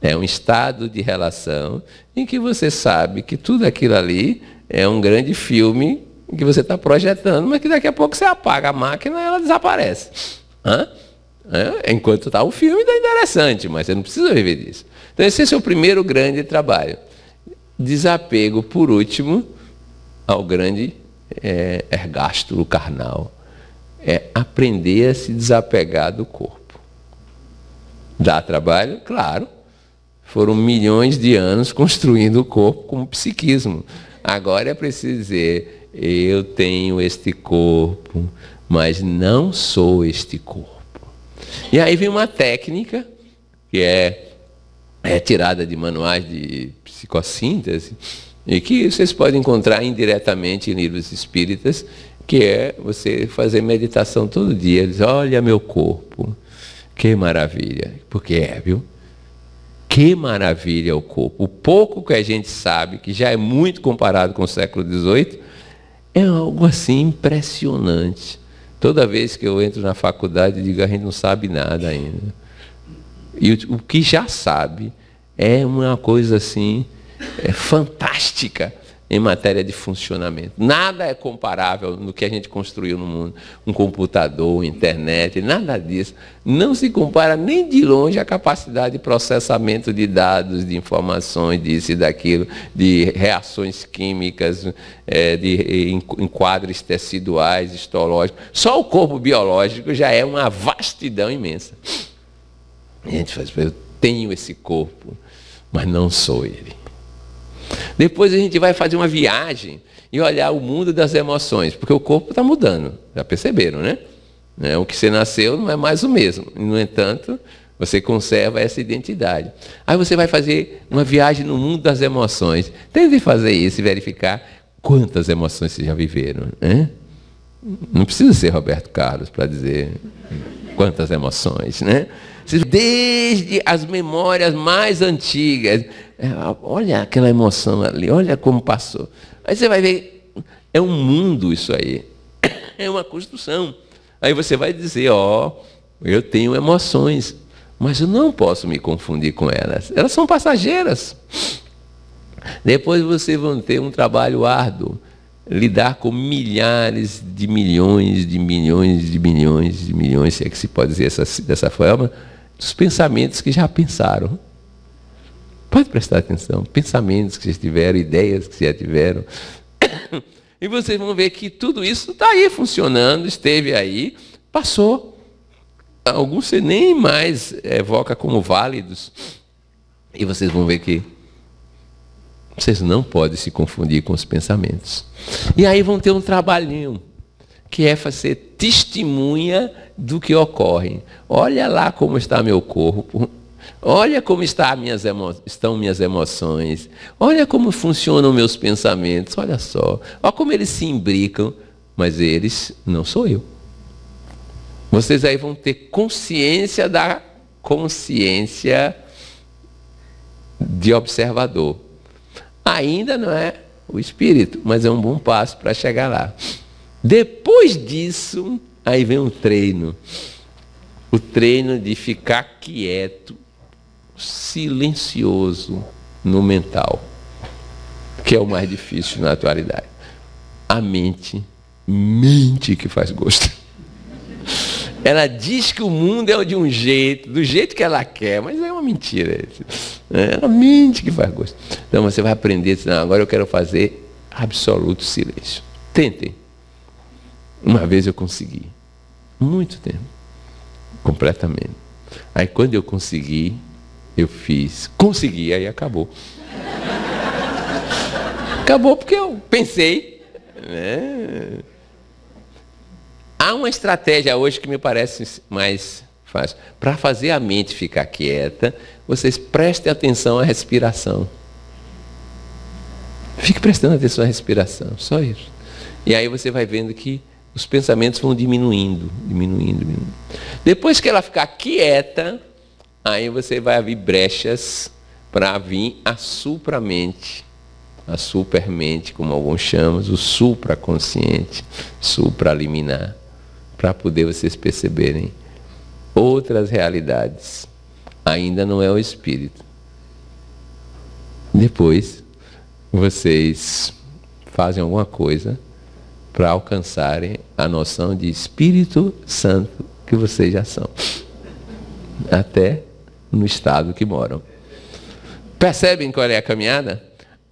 É um estado de relação em que você sabe que tudo aquilo ali é um grande filme que você está projetando, mas que daqui a pouco você apaga a máquina e ela desaparece. Hã? Enquanto está o filme, está interessante, mas você não precisa viver disso. Então, esse é o primeiro grande trabalho. Desapego, por último, ao grande é, ergástulo carnal. É aprender a se desapegar do corpo. Dá trabalho? Claro. Foram milhões de anos construindo o corpo como psiquismo. Agora é preciso dizer: eu tenho este corpo, mas não sou este corpo. E aí vem uma técnica que é, é tirada de manuais de psicossíntese e que vocês podem encontrar indiretamente em livros espíritas, que é você fazer meditação todo dia. Diz, olha meu corpo, que maravilha. Porque é, viu? Que maravilha o corpo! O pouco que a gente sabe, que já é muito comparado com o século XVIII, é algo assim impressionante. Toda vez que eu entro na faculdade, eu digo, a gente não sabe nada ainda. E o, o que já sabe é uma coisa assim é fantástica em matéria de funcionamento. Nada é comparável no que a gente construiu no mundo. Um computador, internet, nada disso. Não se compara nem de longe a capacidade de processamento de dados, de informações, disso e daquilo, de reações químicas, é, de enquadres teciduais, histológicos. Só o corpo biológico já é uma vastidão imensa. A gente faz, eu tenho esse corpo, mas não sou ele. Depois a gente vai fazer uma viagem e olhar o mundo das emoções, porque o corpo está mudando, já perceberam, né? né? O que você nasceu não é mais o mesmo. No entanto, você conserva essa identidade. Aí você vai fazer uma viagem no mundo das emoções. Tente fazer isso e verificar quantas emoções você já viveram. Né? Não precisa ser Roberto Carlos para dizer quantas emoções, né? Desde as memórias mais antigas é, olha aquela emoção ali, olha como passou. Aí você vai ver, é um mundo isso aí. [COUGHS] É uma construção. Aí você vai dizer, ó, oh, eu tenho emoções, mas eu não posso me confundir com elas. Elas são passageiras. Depois você vão ter um trabalho árduo, lidar com milhares de milhões, de milhões, de milhões, de milhões, se é que se pode dizer essa, dessa forma, dos pensamentos que já pensaram. Pode prestar atenção. Pensamentos que vocês tiveram, ideias que vocês já tiveram. [COUGHS] E vocês vão ver que tudo isso está aí funcionando, esteve aí, passou. Alguns você nem mais evoca como válidos. E vocês vão ver que vocês não podem se confundir com os pensamentos. E aí vão ter um trabalhinho, que é fazer testemunha do que ocorre. Olha lá como está meu corpo, Olha como está minhas estão minhas emoções. Olha como funcionam meus pensamentos. Olha só. Olha como eles se imbricam. Mas eles não sou eu. Vocês aí vão ter consciência da consciência de observador. Ainda não é o espírito, mas é um bom passo para chegar lá. Depois disso, aí vem um treino. O treino de ficar quieto silencioso no mental, que é o mais difícil na atualidade. A mente mente que faz gosto. Ela diz que o mundo é de um jeito, do jeito que ela quer, mas é uma mentira. Ela né? é mente que faz gosto. Então você vai aprender, não, agora eu quero fazer absoluto silêncio. Tentem. Uma vez eu consegui. Muito tempo. Completamente. Aí quando eu consegui, eu fiz, consegui, aí acabou. acabou porque eu pensei. Né? Há uma estratégia hoje que me parece mais fácil. Para fazer a mente ficar quieta, vocês prestem atenção à respiração. Fique prestando atenção à respiração, só isso. E aí você vai vendo que os pensamentos vão diminuindo, diminuindo, diminuindo. Depois que ela ficar quieta, aí você vai abrir brechas para vir a supramente, a supermente, como alguns chamam, o supraconsciente, supraliminar, para poder vocês perceberem outras realidades. Ainda não é o espírito. Depois, vocês fazem alguma coisa para alcançarem a noção de Espírito Santo que vocês já são. Até no estado que moram. Percebem qual é a caminhada?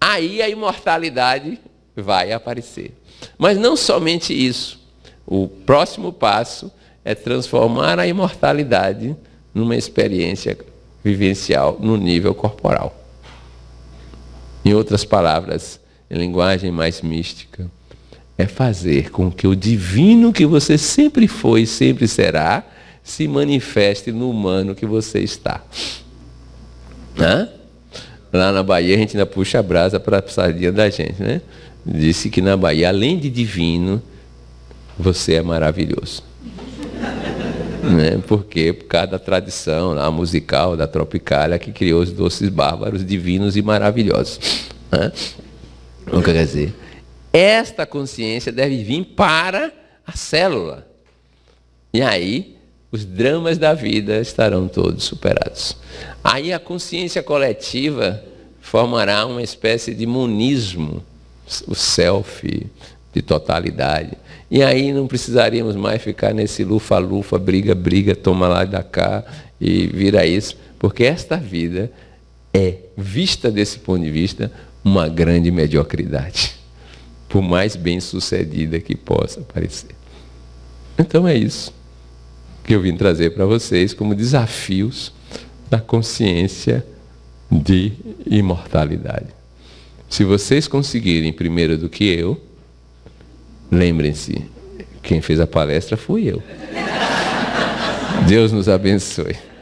Aí a imortalidade vai aparecer. Mas não somente isso. O próximo passo é transformar a imortalidade numa experiência vivencial no nível corporal. Em outras palavras, em linguagem mais mística, é fazer com que o divino que você sempre foi e sempre será se manifeste no humano que você está. Hã? Lá na Bahia a gente ainda puxa a brasa para a sardinha da gente, né? Disse que na Bahia, além de divino, você é maravilhoso. [LAUGHS] né? Por quê? Por causa da tradição lá, musical da Tropicália que criou os doces bárbaros divinos e maravilhosos. Hã? Não quer dizer. Esta consciência deve vir para a célula. E aí os dramas da vida estarão todos superados. Aí a consciência coletiva formará uma espécie de monismo, o self de totalidade. E aí não precisaríamos mais ficar nesse lufa-lufa, briga, briga, toma lá e dá cá e vira isso, porque esta vida é, vista desse ponto de vista, uma grande mediocridade, por mais bem sucedida que possa parecer. Então é isso que eu vim trazer para vocês como desafios da consciência de imortalidade. Se vocês conseguirem primeiro do que eu, lembrem-se, quem fez a palestra fui eu. Deus nos abençoe.